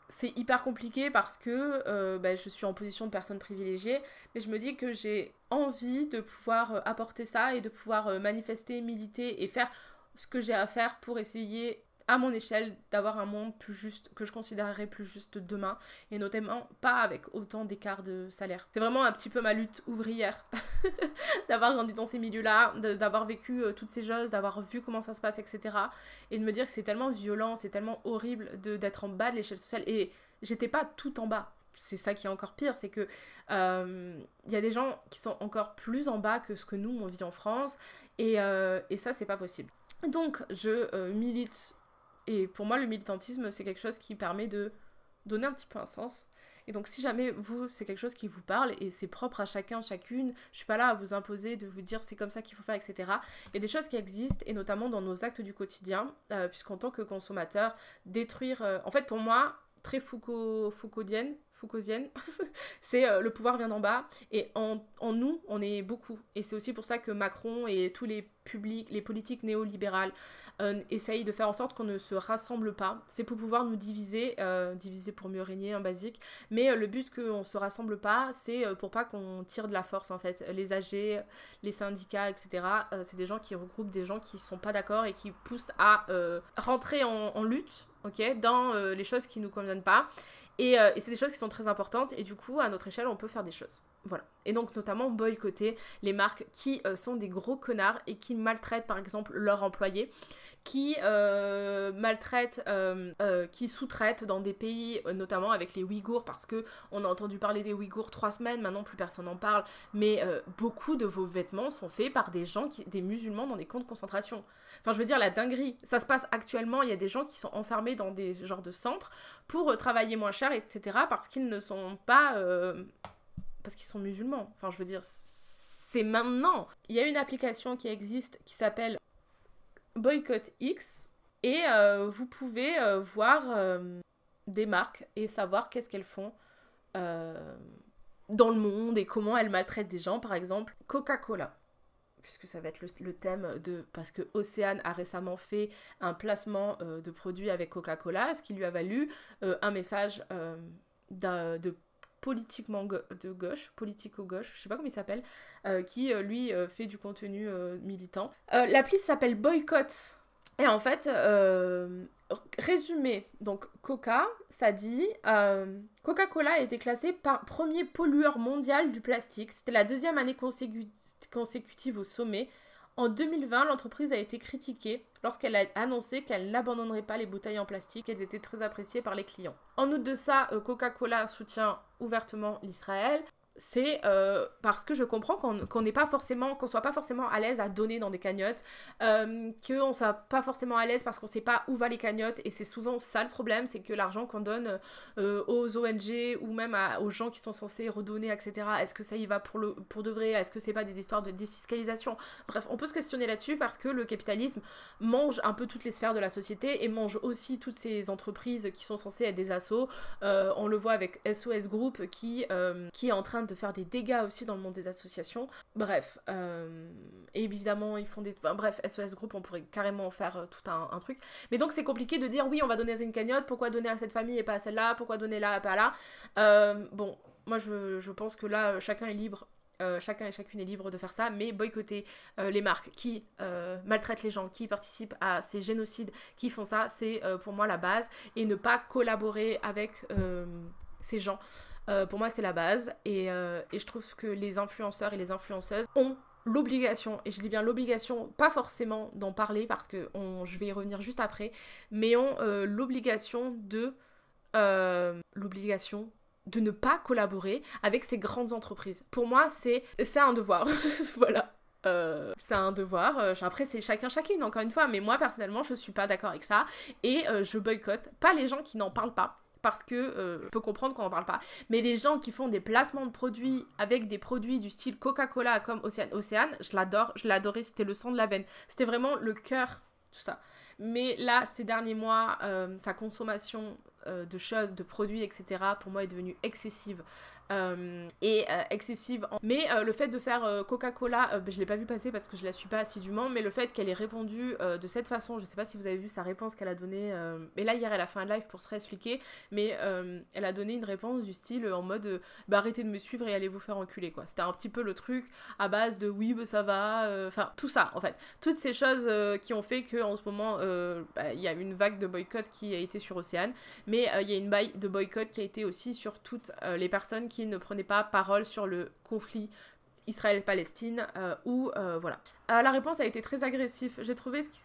c'est hyper compliqué parce que euh, bah, je suis en position de personne privilégiée, mais je me dis que j'ai envie de pouvoir euh, apporter ça et de pouvoir euh, manifester, militer et faire ce que j'ai à faire pour essayer à mon échelle, d'avoir un monde plus juste, que je considérerais plus juste demain, et notamment pas avec autant d'écart de salaire. C'est vraiment un petit peu ma lutte ouvrière, d'avoir grandi dans ces milieux-là, d'avoir vécu euh, toutes ces choses, d'avoir vu comment ça se passe, etc. Et de me dire que c'est tellement violent, c'est tellement horrible d'être en bas de l'échelle sociale, et j'étais pas tout en bas, c'est ça qui est encore pire, c'est que euh, il y a des gens qui sont encore plus en bas que ce que nous on vit en France, et, euh, et ça c'est pas possible. Donc je milite et pour moi, le militantisme, c'est quelque chose qui permet de donner un petit peu un sens. Et donc si jamais vous, c'est quelque chose qui vous parle et c'est propre à chacun, chacune, je suis pas là à vous imposer de vous dire c'est comme ça qu'il faut faire, etc. Il y a des choses qui existent et notamment dans nos actes du quotidien, euh, puisqu'en tant que consommateur, détruire... Euh, en fait pour moi, très Foucault, Foucauldienne, c'est euh, le pouvoir vient d'en bas. Et en, nous, on est beaucoup. Et c'est aussi pour ça que Macron et tous les publics, les politiques néolibérales euh, essayent de faire en sorte qu'on ne se rassemble pas. C'est pour pouvoir nous diviser, euh, diviser pour mieux régner, un basique. Mais le but qu'on ne se rassemble pas, c'est pour pas qu'on tire de la force en fait. Les AG, les syndicats, etc. c'est des gens qui regroupent des gens qui sont pas d'accord et qui poussent à rentrer en lutte ok, dans euh, les choses qui ne nous conviennent pas. Euh, et, c'est des choses qui sont très importantes et du coup, à notre échelle, on peut faire des choses. Voilà. Et donc, notamment, boycotter les marques qui euh, sont des gros connards et qui maltraitent, par exemple, leurs employés, qui euh, maltraitent, qui sous-traitent dans des pays, notamment avec les Ouïghours, parce que on a entendu parler des Ouïghours trois semaines, maintenant plus personne n'en parle, mais beaucoup de vos vêtements sont faits par des gens, qui, des musulmans dans des camps de concentration. Enfin, je veux dire, la dinguerie, ça se passe actuellement, il y a des gens qui sont enfermés dans des genres de centres pour euh, travailler moins cher, etc. Parce qu'ils ne sont pas... Euh, parce qu'ils sont musulmans. Enfin, je veux dire, c'est maintenant. Il y a une application qui existe qui s'appelle Boycott X et euh, vous pouvez voir des marques et savoir qu'est-ce qu'elles font dans le monde et comment elles maltraitent des gens. Par exemple, Coca-Cola puisque ça va être le, thème de... Parce que Océane a récemment fait un placement euh, de produits avec Coca-Cola, ce qui lui a valu euh, un message euh, de politiquement de gauche, politico-gauche, je sais pas comment il s'appelle, qui lui fait du contenu militant. L'appli s'appelle Boycott et en fait, euh, résumé, donc Coca, ça dit euh, Coca-Cola a été classé par premier pollueur mondial du plastique. C'était la deuxième année consécutive au sommet. En 2020, l'entreprise a été critiquée lorsqu'elle a annoncé qu'elle n'abandonnerait pas les bouteilles en plastique. Elles étaient très appréciées par les clients. En outre de ça, euh, Coca-Cola soutient ouvertement l'Israël c'est euh, parce que je comprends qu'on n'est pas forcément, qu'on soit pas forcément à l'aise à donner dans des cagnottes, euh, qu'on soit pas forcément à l'aise parce qu'on sait pas où va les cagnottes et c'est souvent ça le problème, c'est que l'argent qu'on donne euh, aux ONG ou même aux gens qui sont censés redonner, etc. Est-ce que ça y va pour, le, pour de vrai Est-ce que c'est pas des histoires de défiscalisation Bref, on peut se questionner là-dessus parce que le capitalisme mange un peu toutes les sphères de la société et mange aussi toutes ces entreprises qui sont censées être des assos. Euh, on le voit avec SOS Group qui, qui est en train de faire des dégâts aussi dans le monde des associations. Bref, euh, et évidemment, ils font des. bref, SOS Group, on pourrait carrément faire euh, tout un, truc. Mais donc, c'est compliqué de dire oui, on va donner à une cagnotte, pourquoi donner à cette famille et pas à celle-là, pourquoi donner là et pas là. Euh, bon, moi, je, je, pense que là, chacun est libre. chacun et chacune est libre de faire ça, mais boycotter les marques qui maltraitent les gens, qui participent à ces génocides, qui font ça, c'est pour moi la base, et ne pas collaborer avec ces gens. Euh, pour moi, c'est la base. Euh, et, je trouve que les influenceurs et les influenceuses ont l'obligation, et je dis bien l'obligation, pas forcément d'en parler parce que je vais y revenir juste après, mais ont euh, l'obligation de... l'obligation de ne pas collaborer avec ces grandes entreprises. Pour moi, c'est un devoir. voilà. c'est un devoir. Après, c'est chacun chacune, encore une fois. Mais moi, personnellement, je suis pas d'accord avec ça. Et je boycotte pas les gens qui n'en parlent pas parce que je euh, peux comprendre qu'on en parle pas. Mais les gens qui font des placements de produits avec des produits du style Coca-Cola comme Océane, Océane, je l'adore, je l'adorais, c'était le sang de la veine. C'était vraiment le cœur, tout ça. Mais là, ces derniers mois, euh, sa consommation euh, de choses, de produits, etc., pour moi est devenue excessive. Euh, et euh, excessive. Mais euh, le fait de faire Coca-Cola, ben, je l'ai pas vu passer parce que je la suis pas assidûment, mais le fait qu'elle ait répondu de cette façon, je sais pas si vous avez vu sa réponse qu'elle a donnée, mais là hier elle a fait un live pour se réexpliquer, mais elle a donné une réponse du style en mode bah, arrêtez de me suivre et allez vous faire enculer quoi. C'était un petit peu le truc à base de oui ben, ça va, enfin tout ça en fait. Toutes ces choses qui ont fait que en ce moment bah, il y a une vague de boycott qui a été sur Océane, mais il y a une vague de boycott qui a été aussi sur toutes les personnes qui qui ne prenait pas parole sur le conflit Israël-Palestine euh, ou euh, voilà. Euh, la réponse a été très agressive. J'ai trouvé ce qui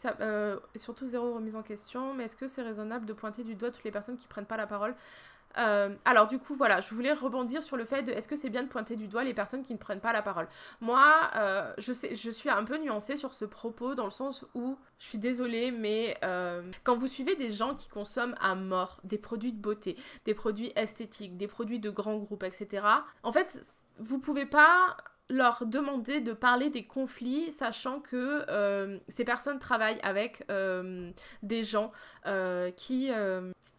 surtout zéro remise en question, mais est-ce que c'est raisonnable de pointer du doigt toutes les personnes qui prennent pas la parole euh, alors du coup, voilà, je voulais rebondir sur le fait de est-ce que c'est bien de pointer du doigt les personnes qui ne prennent pas la parole. Moi, euh, je, sais, je suis un peu nuancée sur ce propos dans le sens où je suis désolée, mais euh, quand vous suivez des gens qui consomment à mort des produits de beauté, des produits esthétiques, des produits de grands groupes, etc., en fait, vous pouvez pas leur demander de parler des conflits, sachant que euh, ces personnes travaillent avec euh, des gens euh, qui...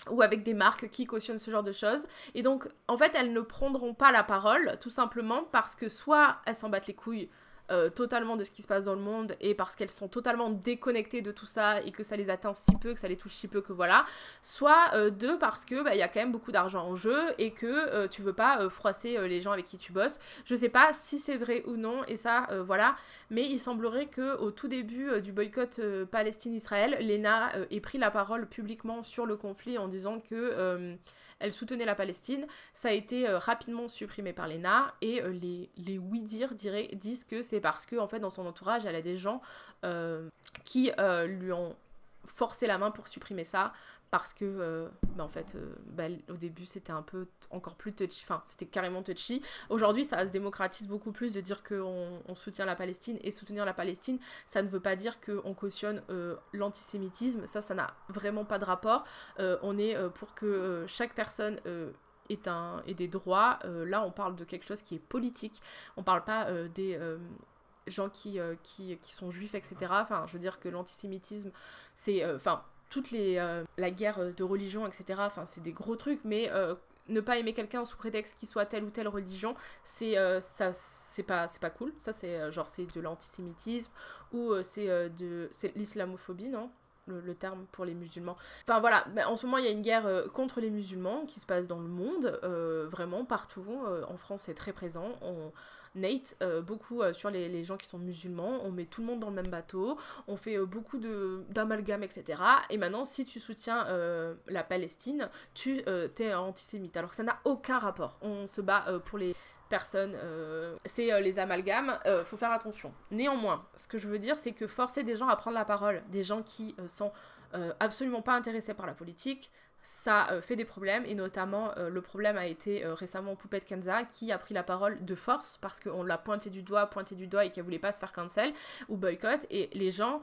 ou avec des marques qui cautionnent ce genre de choses. Et donc, en fait, elles ne prendront pas la parole, tout simplement parce que soit elles s'en battent les couilles euh, totalement de ce qui se passe dans le monde et parce qu'elles sont totalement déconnectées de tout ça et que ça les atteint si peu, que ça les touche si peu que voilà, soit euh, deux parce que bah, il y a quand même beaucoup d'argent en jeu et que euh, tu veux pas froisser les gens avec qui tu bosses. Je sais pas si c'est vrai ou non et ça voilà, mais il semblerait que au tout début du boycott Palestine-Israël, Lena ait pris la parole publiquement sur le conflit en disant que elle soutenait la Palestine. Ça a été euh, rapidement supprimé par les Nars et euh, les, les oui-dire disent que c'est parce que, en fait, dans son entourage, elle a des gens euh, qui lui ont forcé la main pour supprimer ça parce que euh, bah, en fait euh, bah, au début c'était un peu encore plus touchy enfin c'était carrément touchy aujourd'hui ça se démocratise beaucoup plus de dire qu'on on soutient la Palestine et soutenir la Palestine ça ne veut pas dire qu'on cautionne euh, l'antisémitisme ça ça n'a vraiment pas de rapport on est pour que chaque personne ait un et des droits là on parle de quelque chose qui est politique on parle pas des gens qui, qui, qui, sont juifs, etc. Enfin, je veux dire que l'antisémitisme, c'est... Enfin, toutes les euh, la guerre euh, de religion, etc. Enfin, c'est des gros trucs, mais euh, ne pas aimer quelqu'un sous prétexte qu'il soit telle ou telle religion, c'est c'est pas c'est pas cool. Ça c'est de l'antisémitisme ou c'est de l'islamophobie, non le, terme pour les musulmans. Enfin voilà, en ce moment il y a une guerre contre les musulmans qui se passe dans le monde, vraiment partout. en France c'est très présent. On, Nate euh, beaucoup euh, sur les, gens qui sont musulmans. On met tout le monde dans le même bateau. On fait euh, beaucoup d'amalgames, etc. Et maintenant, si tu soutiens la Palestine, tu es antisémite. Alors ça n'a aucun rapport. On se bat pour les personnes, c'est les amalgames, faut faire attention. Néanmoins, ce que je veux dire, c'est que forcer des gens à prendre la parole, des gens qui sont absolument pas intéressés par la politique, ça euh, fait des problèmes et notamment euh, le problème a été euh, récemment Poupette Kenza qui a pris la parole de force parce qu'on l'a pointé du doigt, pointé du doigt et qu'elle voulait pas se faire cancel ou boycott et les gens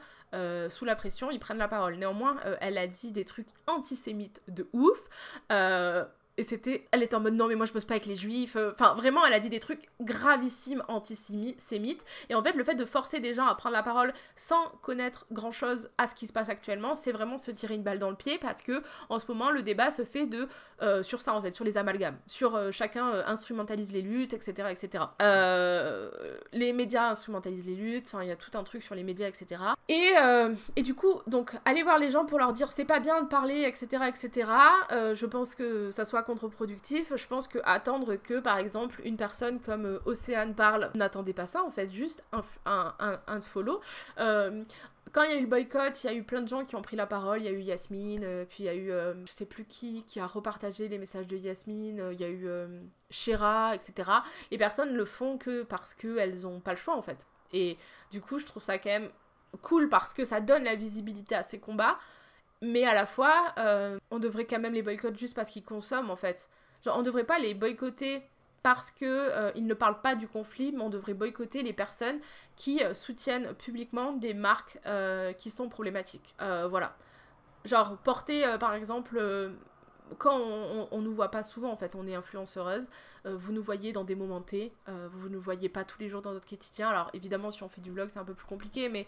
sous la pression ils prennent la parole. Néanmoins elle a dit des trucs antisémites de ouf. Et c'était, elle était en mode non mais moi je pose pas avec les juifs. Euh, enfin vraiment elle a dit des trucs gravissimes antisémites. Et en fait le fait de forcer des gens à prendre la parole sans connaître grand chose à ce qui se passe actuellement, c'est vraiment se tirer une balle dans le pied parce que en ce moment le débat se fait de euh, sur ça en fait, sur les amalgames, sur euh, chacun instrumentalise les luttes, etc. etc. les médias instrumentalisent les luttes. Enfin il y a tout un truc sur les médias, etc. Et, et du coup donc aller voir les gens pour leur dire c'est pas bien de parler, etc. etc. je pense que ça soit contre-productif. Je pense que attendre que, par exemple, une personne comme euh, Océane parle, n'attendez pas ça, en fait, juste un, un, un, follow. Euh, quand il y a eu le boycott, il y a eu plein de gens qui ont pris la parole. Il y a eu Yasmine, euh, puis il y a eu je sais plus qui qui a repartagé les messages de Yasmine. il y a eu Shera, etc. Les personnes le font que parce qu'elles n'ont pas le choix en fait. Et du coup, je trouve ça quand même cool parce que ça donne la visibilité à ces combats. Mais à la fois, euh, on devrait quand même les boycotter juste parce qu'ils consomment en fait. Genre, on devrait pas les boycotter parce que euh, ne parlent pas du conflit, mais on devrait boycotter les personnes qui euh, soutiennent publiquement des marques qui sont problématiques. voilà. Genre porter par exemple quand on, on, nous voit pas souvent en fait, on est influenceuse, vous nous voyez dans des moments T, vous vous nous voyez pas tous les jours dans notre quotidien. Alors évidemment si on fait du vlog c'est un peu plus compliqué, mais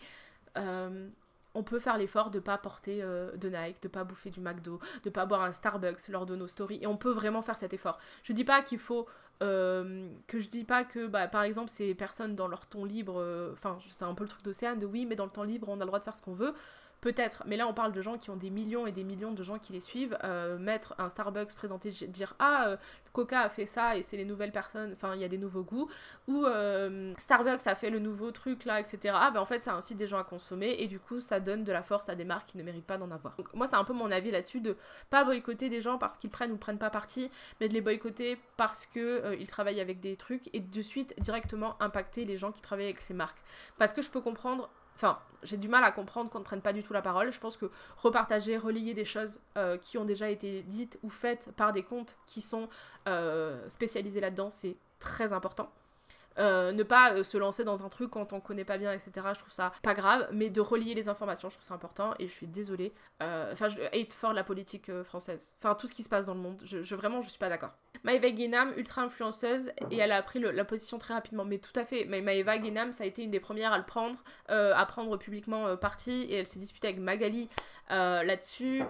on peut faire l'effort de pas porter euh, de Nike, de pas bouffer du McDo, de pas boire un Starbucks lors de nos stories et on peut vraiment faire cet effort. Je dis pas qu'il faut euh, que je dis pas que bah, par exemple ces personnes dans leur temps libre euh, enfin c'est un peu le truc d'Océane de oui mais dans le temps libre on a le droit de faire ce qu'on veut. Peut-être, mais là on parle de gens qui ont des millions et des millions de gens qui les suivent. Euh, mettre un Starbucks, présenté, dire Ah, euh, Coca a fait ça et c'est les nouvelles personnes, enfin il y a des nouveaux goûts. Ou euh, Starbucks a fait le nouveau truc là, etc. Ah, ben en fait ça incite des gens à consommer et du coup ça donne de la force à des marques qui ne méritent pas d'en avoir. Donc, moi c'est un peu mon avis là-dessus de pas boycotter des gens parce qu'ils prennent ou prennent pas parti, mais de les boycotter parce qu'ils travaillent avec des trucs et de suite directement impacter les gens qui travaillent avec ces marques. Parce que je peux comprendre Enfin, j'ai du mal à comprendre qu'on ne prenne pas du tout la parole. Je pense que repartager, relier des choses euh, qui ont déjà été dites ou faites par des comptes qui sont euh, spécialisés là-dedans, c'est très important. Euh, ne pas se lancer dans un truc quand on connaît pas bien, etc. Je trouve ça pas grave, mais de relier les informations, je trouve ça important et je suis désolée. Enfin, je hate fort la politique française. Enfin, tout ce qui se passe dans le monde. Je, je vraiment, je suis pas d'accord. Maeva Guénam, ultra influenceuse, et elle a pris la position très rapidement. Mais tout à fait, mais Maeva Guénam, ça a été une des premières à le prendre, euh, à prendre publiquement euh, parti, et elle s'est disputée avec Magali euh, là-dessus.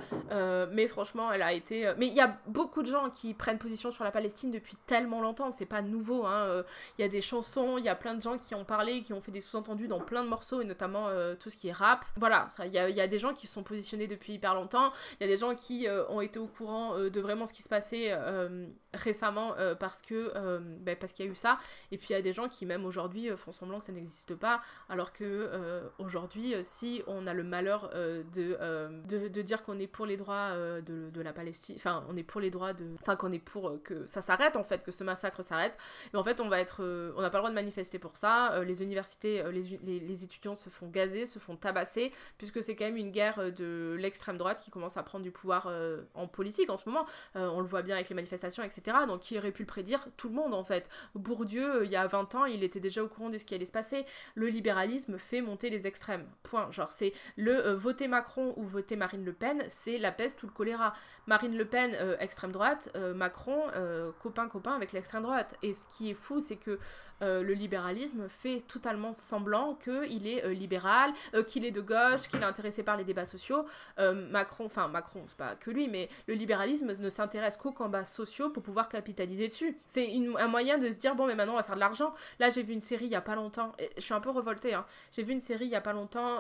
mais franchement, elle a été. Mais il y a beaucoup de gens qui prennent position sur la Palestine depuis tellement longtemps, c'est pas nouveau. Hein, il y a des chansons, il y a plein de gens qui ont parlé, qui ont fait des sous-entendus dans plein de morceaux, et notamment tout ce qui est rap. Voilà, il y a, y a, des gens qui sont positionnés depuis hyper longtemps, il y a des gens qui ont été au courant de vraiment ce qui se passait récemment euh, parce que euh, ben, parce qu'il y a eu ça et puis il y a des gens qui même aujourd'hui euh, font semblant que ça n'existe pas alors que aujourd'hui si on a le malheur de, de, dire qu'on est pour les droits de, la Palestine enfin on est pour les droits de enfin qu'on est pour que ça s'arrête en fait que ce massacre s'arrête mais en fait on va être on n'a pas le droit de manifester pour ça les universités les, les, les étudiants se font gazer se font tabasser puisque c'est quand même une guerre de l'extrême droite qui commence à prendre du pouvoir en politique en ce moment on le voit bien avec les manifestations etc donc qui aurait pu le prédire Tout le monde en fait. Bourdieu, euh, il y a 20 ans, il était déjà au courant de ce qui allait se passer. Le libéralisme fait monter les extrêmes. Point. Genre c'est le euh, voter Macron ou voter Marine Le Pen, c'est la peste ou le choléra. Marine Le Pen, euh, extrême droite, Macron, copain copain avec l'extrême droite. Et ce qui est fou, c'est que euh, le libéralisme fait totalement semblant qu'il est euh, libéral, euh, qu'il est de gauche, qu'il est intéressé par les débats sociaux. Macron, enfin Macron, c'est pas que lui, mais le libéralisme ne s'intéresse qu'aux combats sociaux pour pouvoir capitaliser dessus. C'est un moyen de se dire, bon, mais maintenant on va faire de l'argent. Là, j'ai vu une série il y a pas longtemps, et je suis un peu revoltée, hein. j'ai vu une série il y a pas longtemps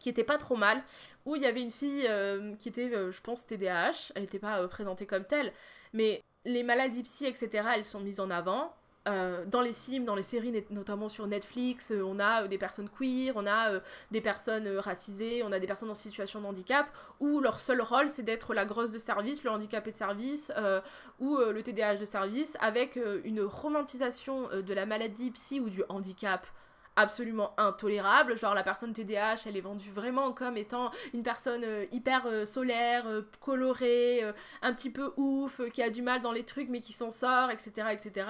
qui était pas trop mal, où il y avait une fille qui était, je pense, TDAH, elle n'était pas présentée comme telle, mais les maladies psy, etc., elles sont mises en avant. Euh, dans les films, dans les séries, notamment sur Netflix, euh, on a euh, des personnes queer, on a des personnes racisées, on a des personnes en situation de handicap, où leur seul rôle c'est d'être la grosse de service, le handicapé de service ou le TDAH de service, avec une romantisation de la maladie psy ou du handicap absolument intolérable. Genre la personne TDAH, elle est vendue vraiment comme étant une personne euh, hyper euh, solaire, euh, colorée, un petit peu ouf, qui a du mal dans les trucs mais qui s'en sort, etc. etc.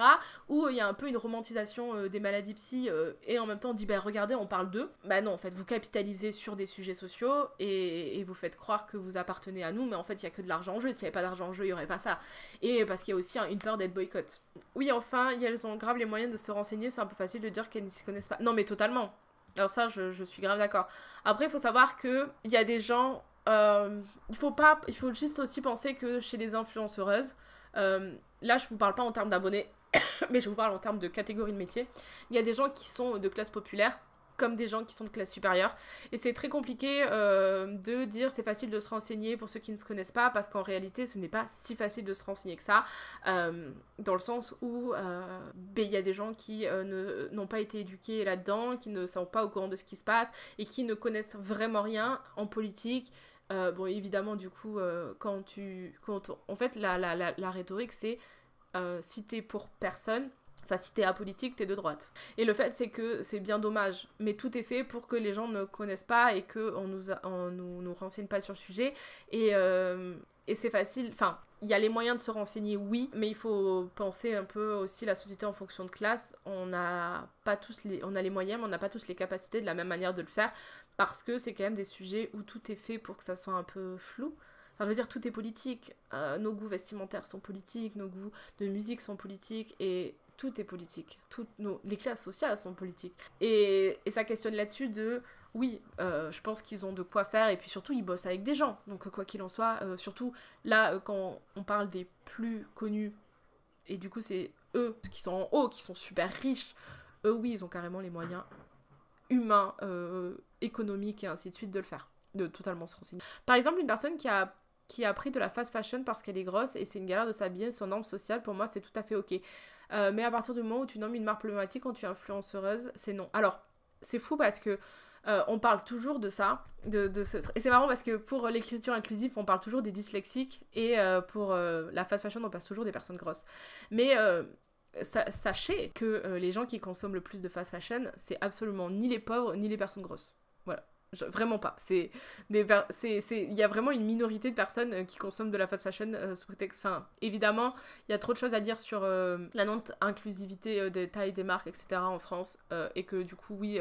Ou il y a un peu une romantisation des maladies psy et en même temps on dit ben regardez on parle d'eux. Bah non en fait vous capitalisez sur des sujets sociaux et, vous faites croire que vous appartenez à nous mais en fait il y a que de l'argent en jeu. S'il n'y avait pas d'argent en jeu il n'y aurait pas ça. Et parce qu'il y a aussi une peur d'être boycott. Oui enfin elles ont grave les moyens de se renseigner, c'est un peu facile de dire qu'elles ne s'y connaissent pas mais totalement. Alors ça, je, suis grave d'accord. Après, il faut savoir qu'il y a des gens... Euh, il, faut pas, il faut juste aussi penser que chez les influenceuses, euh, là, je vous parle pas en termes d'abonnés, mais je vous parle en termes de catégorie de métier, il y a des gens qui sont de classe populaire comme des gens qui sont de classe supérieure. Et c'est très compliqué euh, de dire c'est facile de se renseigner pour ceux qui ne se connaissent pas, parce qu'en réalité, ce n'est pas si facile de se renseigner que ça, euh, dans le sens où euh, ben, il y a des gens qui n'ont pas été éduqués là-dedans, qui ne sont pas au courant de ce qui se passe, et qui ne connaissent vraiment rien en politique, bon, évidemment, du coup, quand tu. Quand en fait, la, rhétorique, c'est euh, pour personne, Enfin, si t'es apolitique, t'es de droite. Et le fait, c'est que c'est bien dommage. Mais tout est fait pour que les gens ne connaissent pas et qu'on nous, on nous, renseigne pas sur le sujet. Et, euh, et c'est facile. Enfin, il y a les moyens de se renseigner, oui, mais il faut penser un peu aussi la société en fonction de classe. On n'a pas tous les, on a les moyens, mais on n'a pas tous les capacités de la même manière de le faire parce que c'est quand même des sujets où tout est fait pour que ça soit un peu flou. Enfin, je veux dire, tout est politique. Euh, nos goûts vestimentaires sont politiques, nos goûts de musique sont politiques, et tout est politique. Toutes nos, les classes sociales sont politiques. Et, et ça questionne là-dessus de, oui, euh, je pense qu'ils ont de quoi faire, et puis surtout, ils bossent avec des gens. Donc, quoi qu'il en soit, euh, surtout là, euh, quand on parle des plus connus, et du coup, c'est eux qui sont en haut, qui sont super riches, eux, oui, ils ont carrément les moyens humains, économiques, et ainsi de suite, de le faire de totalement se renseigner. Par exemple, une personne qui a qui a pris de la fast fashion parce qu'elle est grosse et c'est une galère de s'habiller sans normes sociales, pour moi c'est tout à fait ok. Euh, mais à partir du moment où tu nommes une marque problématique quand tu es influenceuse, c'est non. Alors, c'est fou parce que euh, on parle toujours de ça. De, ce... Et c'est marrant parce que pour l'écriture inclusive, on parle toujours des dyslexiques et euh, pour la fast fashion, on passe toujours des personnes grosses. Mais sachez que les gens qui consomment le plus de fast fashion, c'est absolument ni les pauvres ni les personnes grosses. Voilà vraiment pas. C'est des il y a vraiment une minorité de personnes euh, qui consomment de la fast fashion euh, sous prétexte. Enfin, évidemment, il y a trop de choses à dire sur euh, la non inclusivité des tailles des marques, etc. en France et que du coup, oui,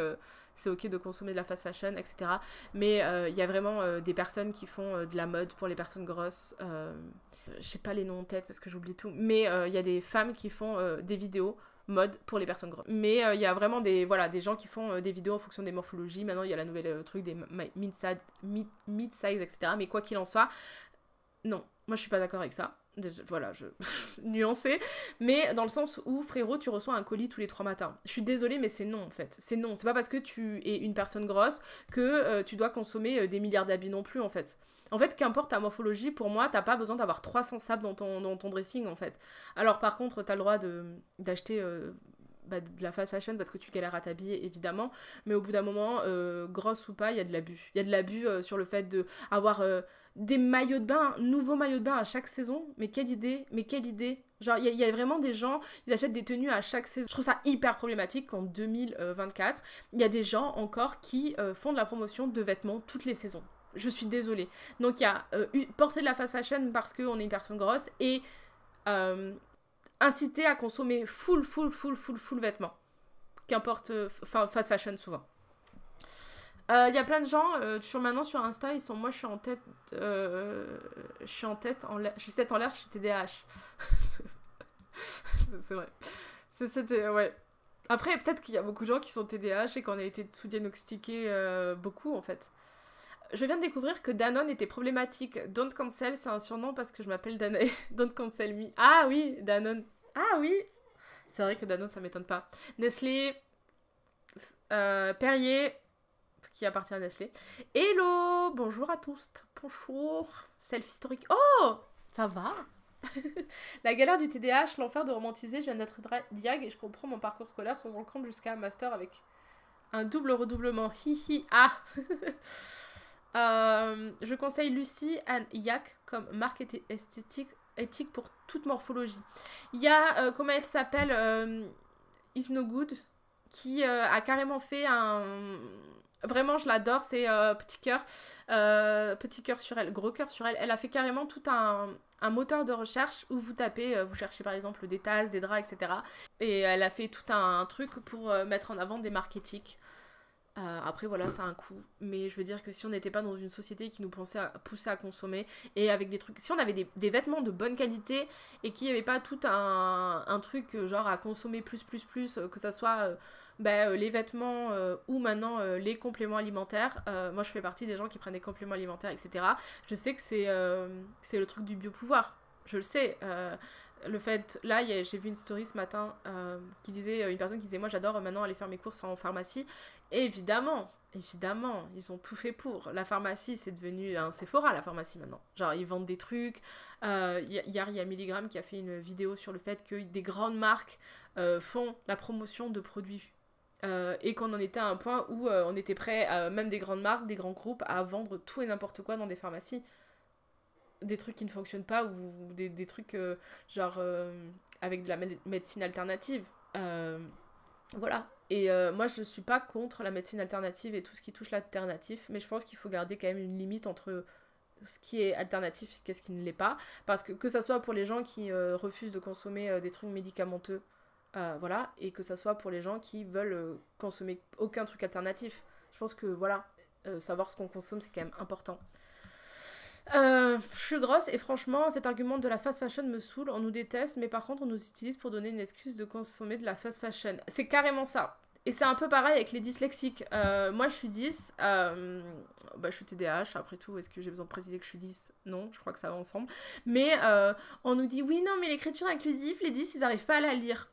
c'est ok de consommer de la fast fashion, etc. Mais il y a vraiment des personnes qui font de la mode pour les personnes grosses. Je sais pas les noms en tête parce que j'oublie tout, mais il y a des femmes qui font des vidéos mode pour les personnes grosses. Mais euh, il y a vraiment des, voilà, des gens qui font euh, des vidéos en fonction des morphologies. Maintenant, il y a la nouvelle euh, truc des mid-size, etc. Mais quoi qu'il en soit, non, moi je suis pas d'accord avec ça. Voilà, je nuancé, mais dans le sens où frérot, tu reçois un colis tous les trois matins. Je suis désolée, mais c'est non en fait. C'est non. C'est pas parce que tu es une personne grosse que euh, tu dois consommer euh, des milliards d'habits non plus en fait. En fait, qu'importe ta morphologie, pour moi, t'as pas besoin d'avoir 300 sables dans ton, dans ton dressing en fait. Alors par contre, t'as le droit d'acheter euh, bah, de la fast fashion parce que tu galères à t'habiller évidemment mais au bout d'un moment euh, grosse ou pas il y a de l'abus il y a de l'abus euh, sur le fait de avoir euh, des maillots de bain nouveaux maillots de bain à chaque saison mais quelle idée mais quelle idée genre il y, y, a vraiment des gens ils achètent des tenues à chaque saison je trouve ça hyper problématique qu'en 2024 il y a des gens encore qui font de la promotion de vêtements toutes les saisons je suis désolée donc il y a porter de la fast fashion parce qu'on est une personne grosse et inciter à consommer full, full, full, full, full vêtements. Qu'importe, euh, enfin, fast fashion souvent. Euh, il y a plein de gens, euh, sur, maintenant sur Insta, ils sont. Moi, je suis en tête. je suis en tête en Je suis tête en l'air, je suis TDAH. c'est vrai. C'était. Ouais. Après, peut-être qu'il y a beaucoup de gens qui sont TDAH et qu'on a été sous-diagnostiqués beaucoup, en fait je viens de découvrir que Danone était problématique. Don't cancel, c'est un surnom parce que je m'appelle Danone. Don't cancel me. Ah oui, Danone. Ah oui. C'est vrai que Danone, ça m'étonne pas. Nestlé, euh, Perrier, qui appartient à Nestlé. Hello, bonjour à tous. Bonjour. Self historique. Oh, ça va. la galère du TDAH, l'enfer de romantiser, je viens d'être diag et je comprends mon parcours scolaire sans encombre jusqu'à master avec un double redoublement. Hi Hihi, ah Euh, je conseille Lucy and Yak comme marque esthétique éthique pour toute morphologie. Il y a, euh, comment elle s'appelle, euh, Good, qui euh, a carrément fait un... Vraiment, je l'adore, c'est Petit Cœur. petit Cœur sur elle, Gros Cœur sur elle. Elle a fait carrément tout un, moteur de recherche où vous tapez, vous cherchez par exemple des tasses, des draps, etc. Et elle a fait tout un truc pour mettre en avant des marques éthiques. Euh, après, voilà, ça a un coût. Mais je veux dire que si on n'était pas dans une société qui nous pensait à, poussait à consommer et avec des trucs. Si on avait des, vêtements de bonne qualité et qu'il n'y avait pas tout un, truc euh, genre à consommer plus, plus, plus, euh, que ça soit bah, les vêtements ou maintenant les compléments alimentaires. moi, je fais partie des gens qui prennent des compléments alimentaires, etc. Je sais que c'est c'est le truc du biopouvoir. Je le sais le fait, là, j'ai vu une story ce matin qui disait, une personne qui disait, moi j'adore maintenant aller faire mes courses en pharmacie évidemment, évidemment, ils ont tout fait pour. La pharmacie, c'est devenu un Sephora, la pharmacie maintenant. Genre, ils vendent des trucs. Euh, il y a Milligram qui a fait une vidéo sur le fait que des grandes marques euh, font la promotion de produits. Euh, et qu'on en était à un point où euh, on était prêt, même des grandes marques, des grands groupes, à vendre tout et n'importe quoi dans des pharmacies. Des trucs qui ne fonctionnent pas ou, des, des, trucs genre avec de la médecine alternative. Voilà. Et euh, moi, je ne suis pas contre la médecine alternative et tout ce qui touche l'alternatif, mais je pense qu'il faut garder quand même une limite entre ce qui est alternatif et ce qui ne l'est pas. Parce que que ça soit pour les gens qui euh, refusent de consommer euh, des trucs médicamenteux, voilà, et que ça soit pour les gens qui veulent consommer aucun truc alternatif. Je pense que, voilà, savoir ce qu'on consomme, c'est quand même important. Euh, je suis grosse et franchement, cet argument de la fast fashion me saoule. On nous déteste, mais par contre, on nous utilise pour donner une excuse de consommer de la fast fashion. C'est carrément ça. Et c'est un peu pareil avec les dyslexiques. Euh, moi, je suis 10. Euh, bah, je suis TDAH, après tout. Est-ce que j'ai besoin de préciser que je suis 10 Non, je crois que ça va ensemble. Mais euh, on nous dit oui, non, mais l'écriture inclusive, les 10, ils n'arrivent pas à la lire.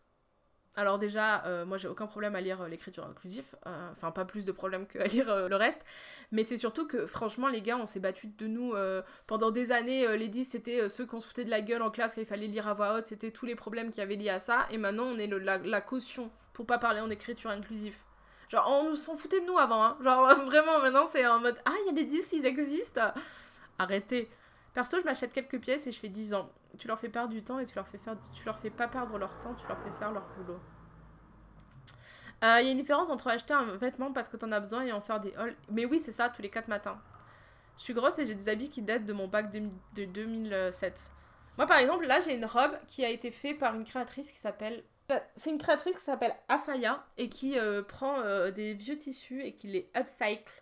Alors déjà, euh, moi j'ai aucun problème à lire euh, l'écriture inclusive, euh, enfin pas plus de problème qu'à lire le reste, mais c'est surtout que franchement les gars on s'est battus de nous pendant des années, les 10 c'était ceux qu'on se foutait de la gueule en classe qu'il fallait lire à voix haute, c'était tous les problèmes qui avaient lié à ça, et maintenant on est la, caution pour pas parler en écriture inclusive. Genre on nous s'en foutait de nous avant, hein. genre vraiment maintenant c'est en mode ah il y a les 10, ils existent Arrêtez Perso je m'achète quelques pièces et je fais 10 ans, tu leur fais perdre du temps et tu leur fais, faire, tu leur fais pas perdre leur temps, tu leur fais faire leur boulot. Euh, il y a une différence entre acheter un vêtement parce que t'en as besoin et en faire des hauls. Mais oui, c'est ça, tous les quatre matins. Je suis grosse et j'ai des habits qui datent de mon bac de, 2007. Moi, par exemple, là, j'ai une robe qui a été faite par une créatrice qui s'appelle. C'est une créatrice qui s'appelle Afaya et qui euh, prend euh, des vieux tissus et qui les upcycle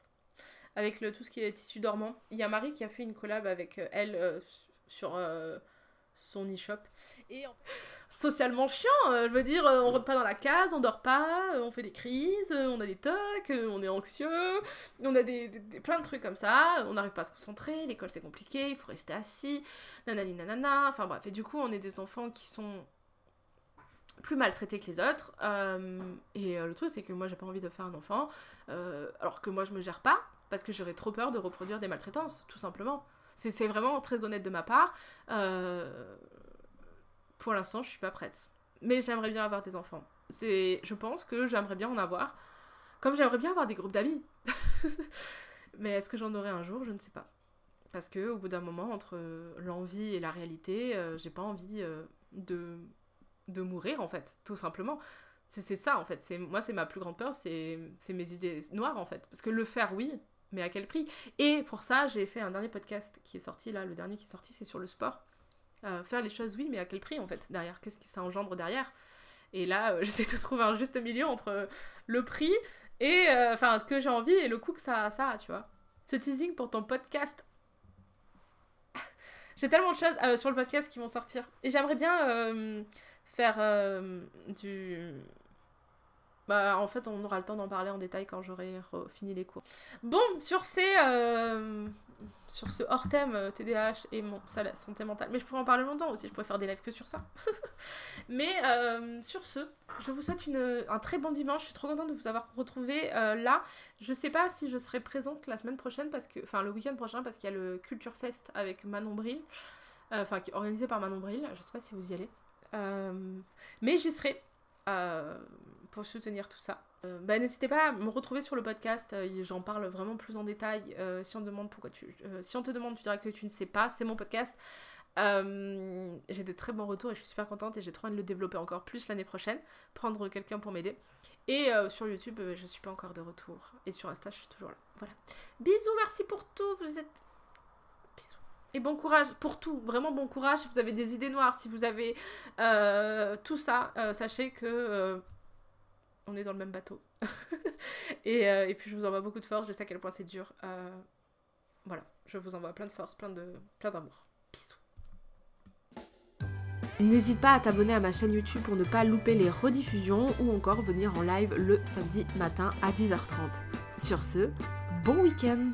avec le, tout ce qui est tissu dormant. Il y a Marie qui a fait une collab avec elle sur son e-shop. Et socialement chiant, euh, je veux dire, euh, on rentre pas dans la case, on dort pas, euh, on fait des crises, on a des tocs, on est anxieux, on a des, plein de trucs comme ça, on n'arrive pas à se concentrer, l'école c'est compliqué, il faut rester assis, nanani nanana, enfin bref, et du coup on est des enfants qui sont plus maltraités que les autres, et le truc c'est que moi j'ai pas envie de faire un enfant, alors que moi je me gère pas, parce que j'aurais trop peur de reproduire des maltraitances, tout simplement. C'est vraiment très honnête de ma part. Euh, pour l'instant, je suis pas prête. Mais j'aimerais bien avoir des enfants. C'est, je pense que j'aimerais bien en avoir. Comme j'aimerais bien avoir des groupes d'amis. Mais est-ce que j'en aurai un jour Je ne sais pas. Parce que au bout d'un moment, entre euh, l'envie et la réalité, euh, j'ai pas envie de de mourir en fait, tout simplement. C'est ça en fait. C'est moi, c'est ma plus grande peur, c'est mes idées noires en fait. Parce que le faire, oui, mais à quel prix Et pour ça, j'ai fait un dernier podcast qui est sorti là, le dernier qui est sorti, c'est sur le sport. Euh, faire les choses, oui, mais à quel prix en fait derrière Qu'est-ce que ça engendre derrière Et là, je euh, j'essaie de trouver un juste milieu entre euh, le prix et enfin ce que j'ai envie et le coût que ça, ça a, tu vois. Ce teasing pour ton podcast. j'ai tellement de choses sur le podcast qui vont sortir et j'aimerais bien faire du bah, en fait, on aura le temps d'en parler en détail quand j'aurai fini les cours. Bon, sur ces. Euh, sur ce hors thème TDAH euh, et mon, ça, la santé mentale. Mais je pourrais en parler longtemps aussi, je pourrais faire des lives que sur ça. Mais euh, sur ce, je vous souhaite une, un très bon dimanche. Je suis trop contente de vous avoir retrouvé là. Je sais pas si je serai présente la semaine prochaine, parce que, enfin le week-end prochain, parce qu'il y a le Culture Fest avec Manon Bril. Enfin, organisé par Manon Bril. Je sais pas si vous y allez. mais j'y serai pour soutenir tout ça. Euh, bah, N'hésitez pas à me retrouver sur le podcast, euh, j'en parle vraiment plus en détail. Euh, si, on demande pourquoi tu, si on te demande, tu diras que tu ne sais pas, c'est mon podcast. j'ai des très bons retours et je suis super contente et j'ai trop envie de le développer encore plus l'année prochaine, prendre quelqu'un pour m'aider. Et sur YouTube, je suis pas encore de retour. Et sur Insta, je suis toujours là. Voilà. Bisous, merci pour tout, vous êtes et bon courage pour tout, vraiment bon courage. Si vous avez des idées noires, si vous avez euh, tout ça, euh, sachez que euh, on est dans le même bateau. et, puis je vous envoie beaucoup de force, je sais à quel point c'est dur. voilà, je vous envoie plein de force, plein d'amour. Plein Bisous. N'hésite pas à t'abonner à ma chaîne YouTube pour ne pas louper les rediffusions ou encore venir en live le samedi matin à 10h30. Sur ce, bon week-end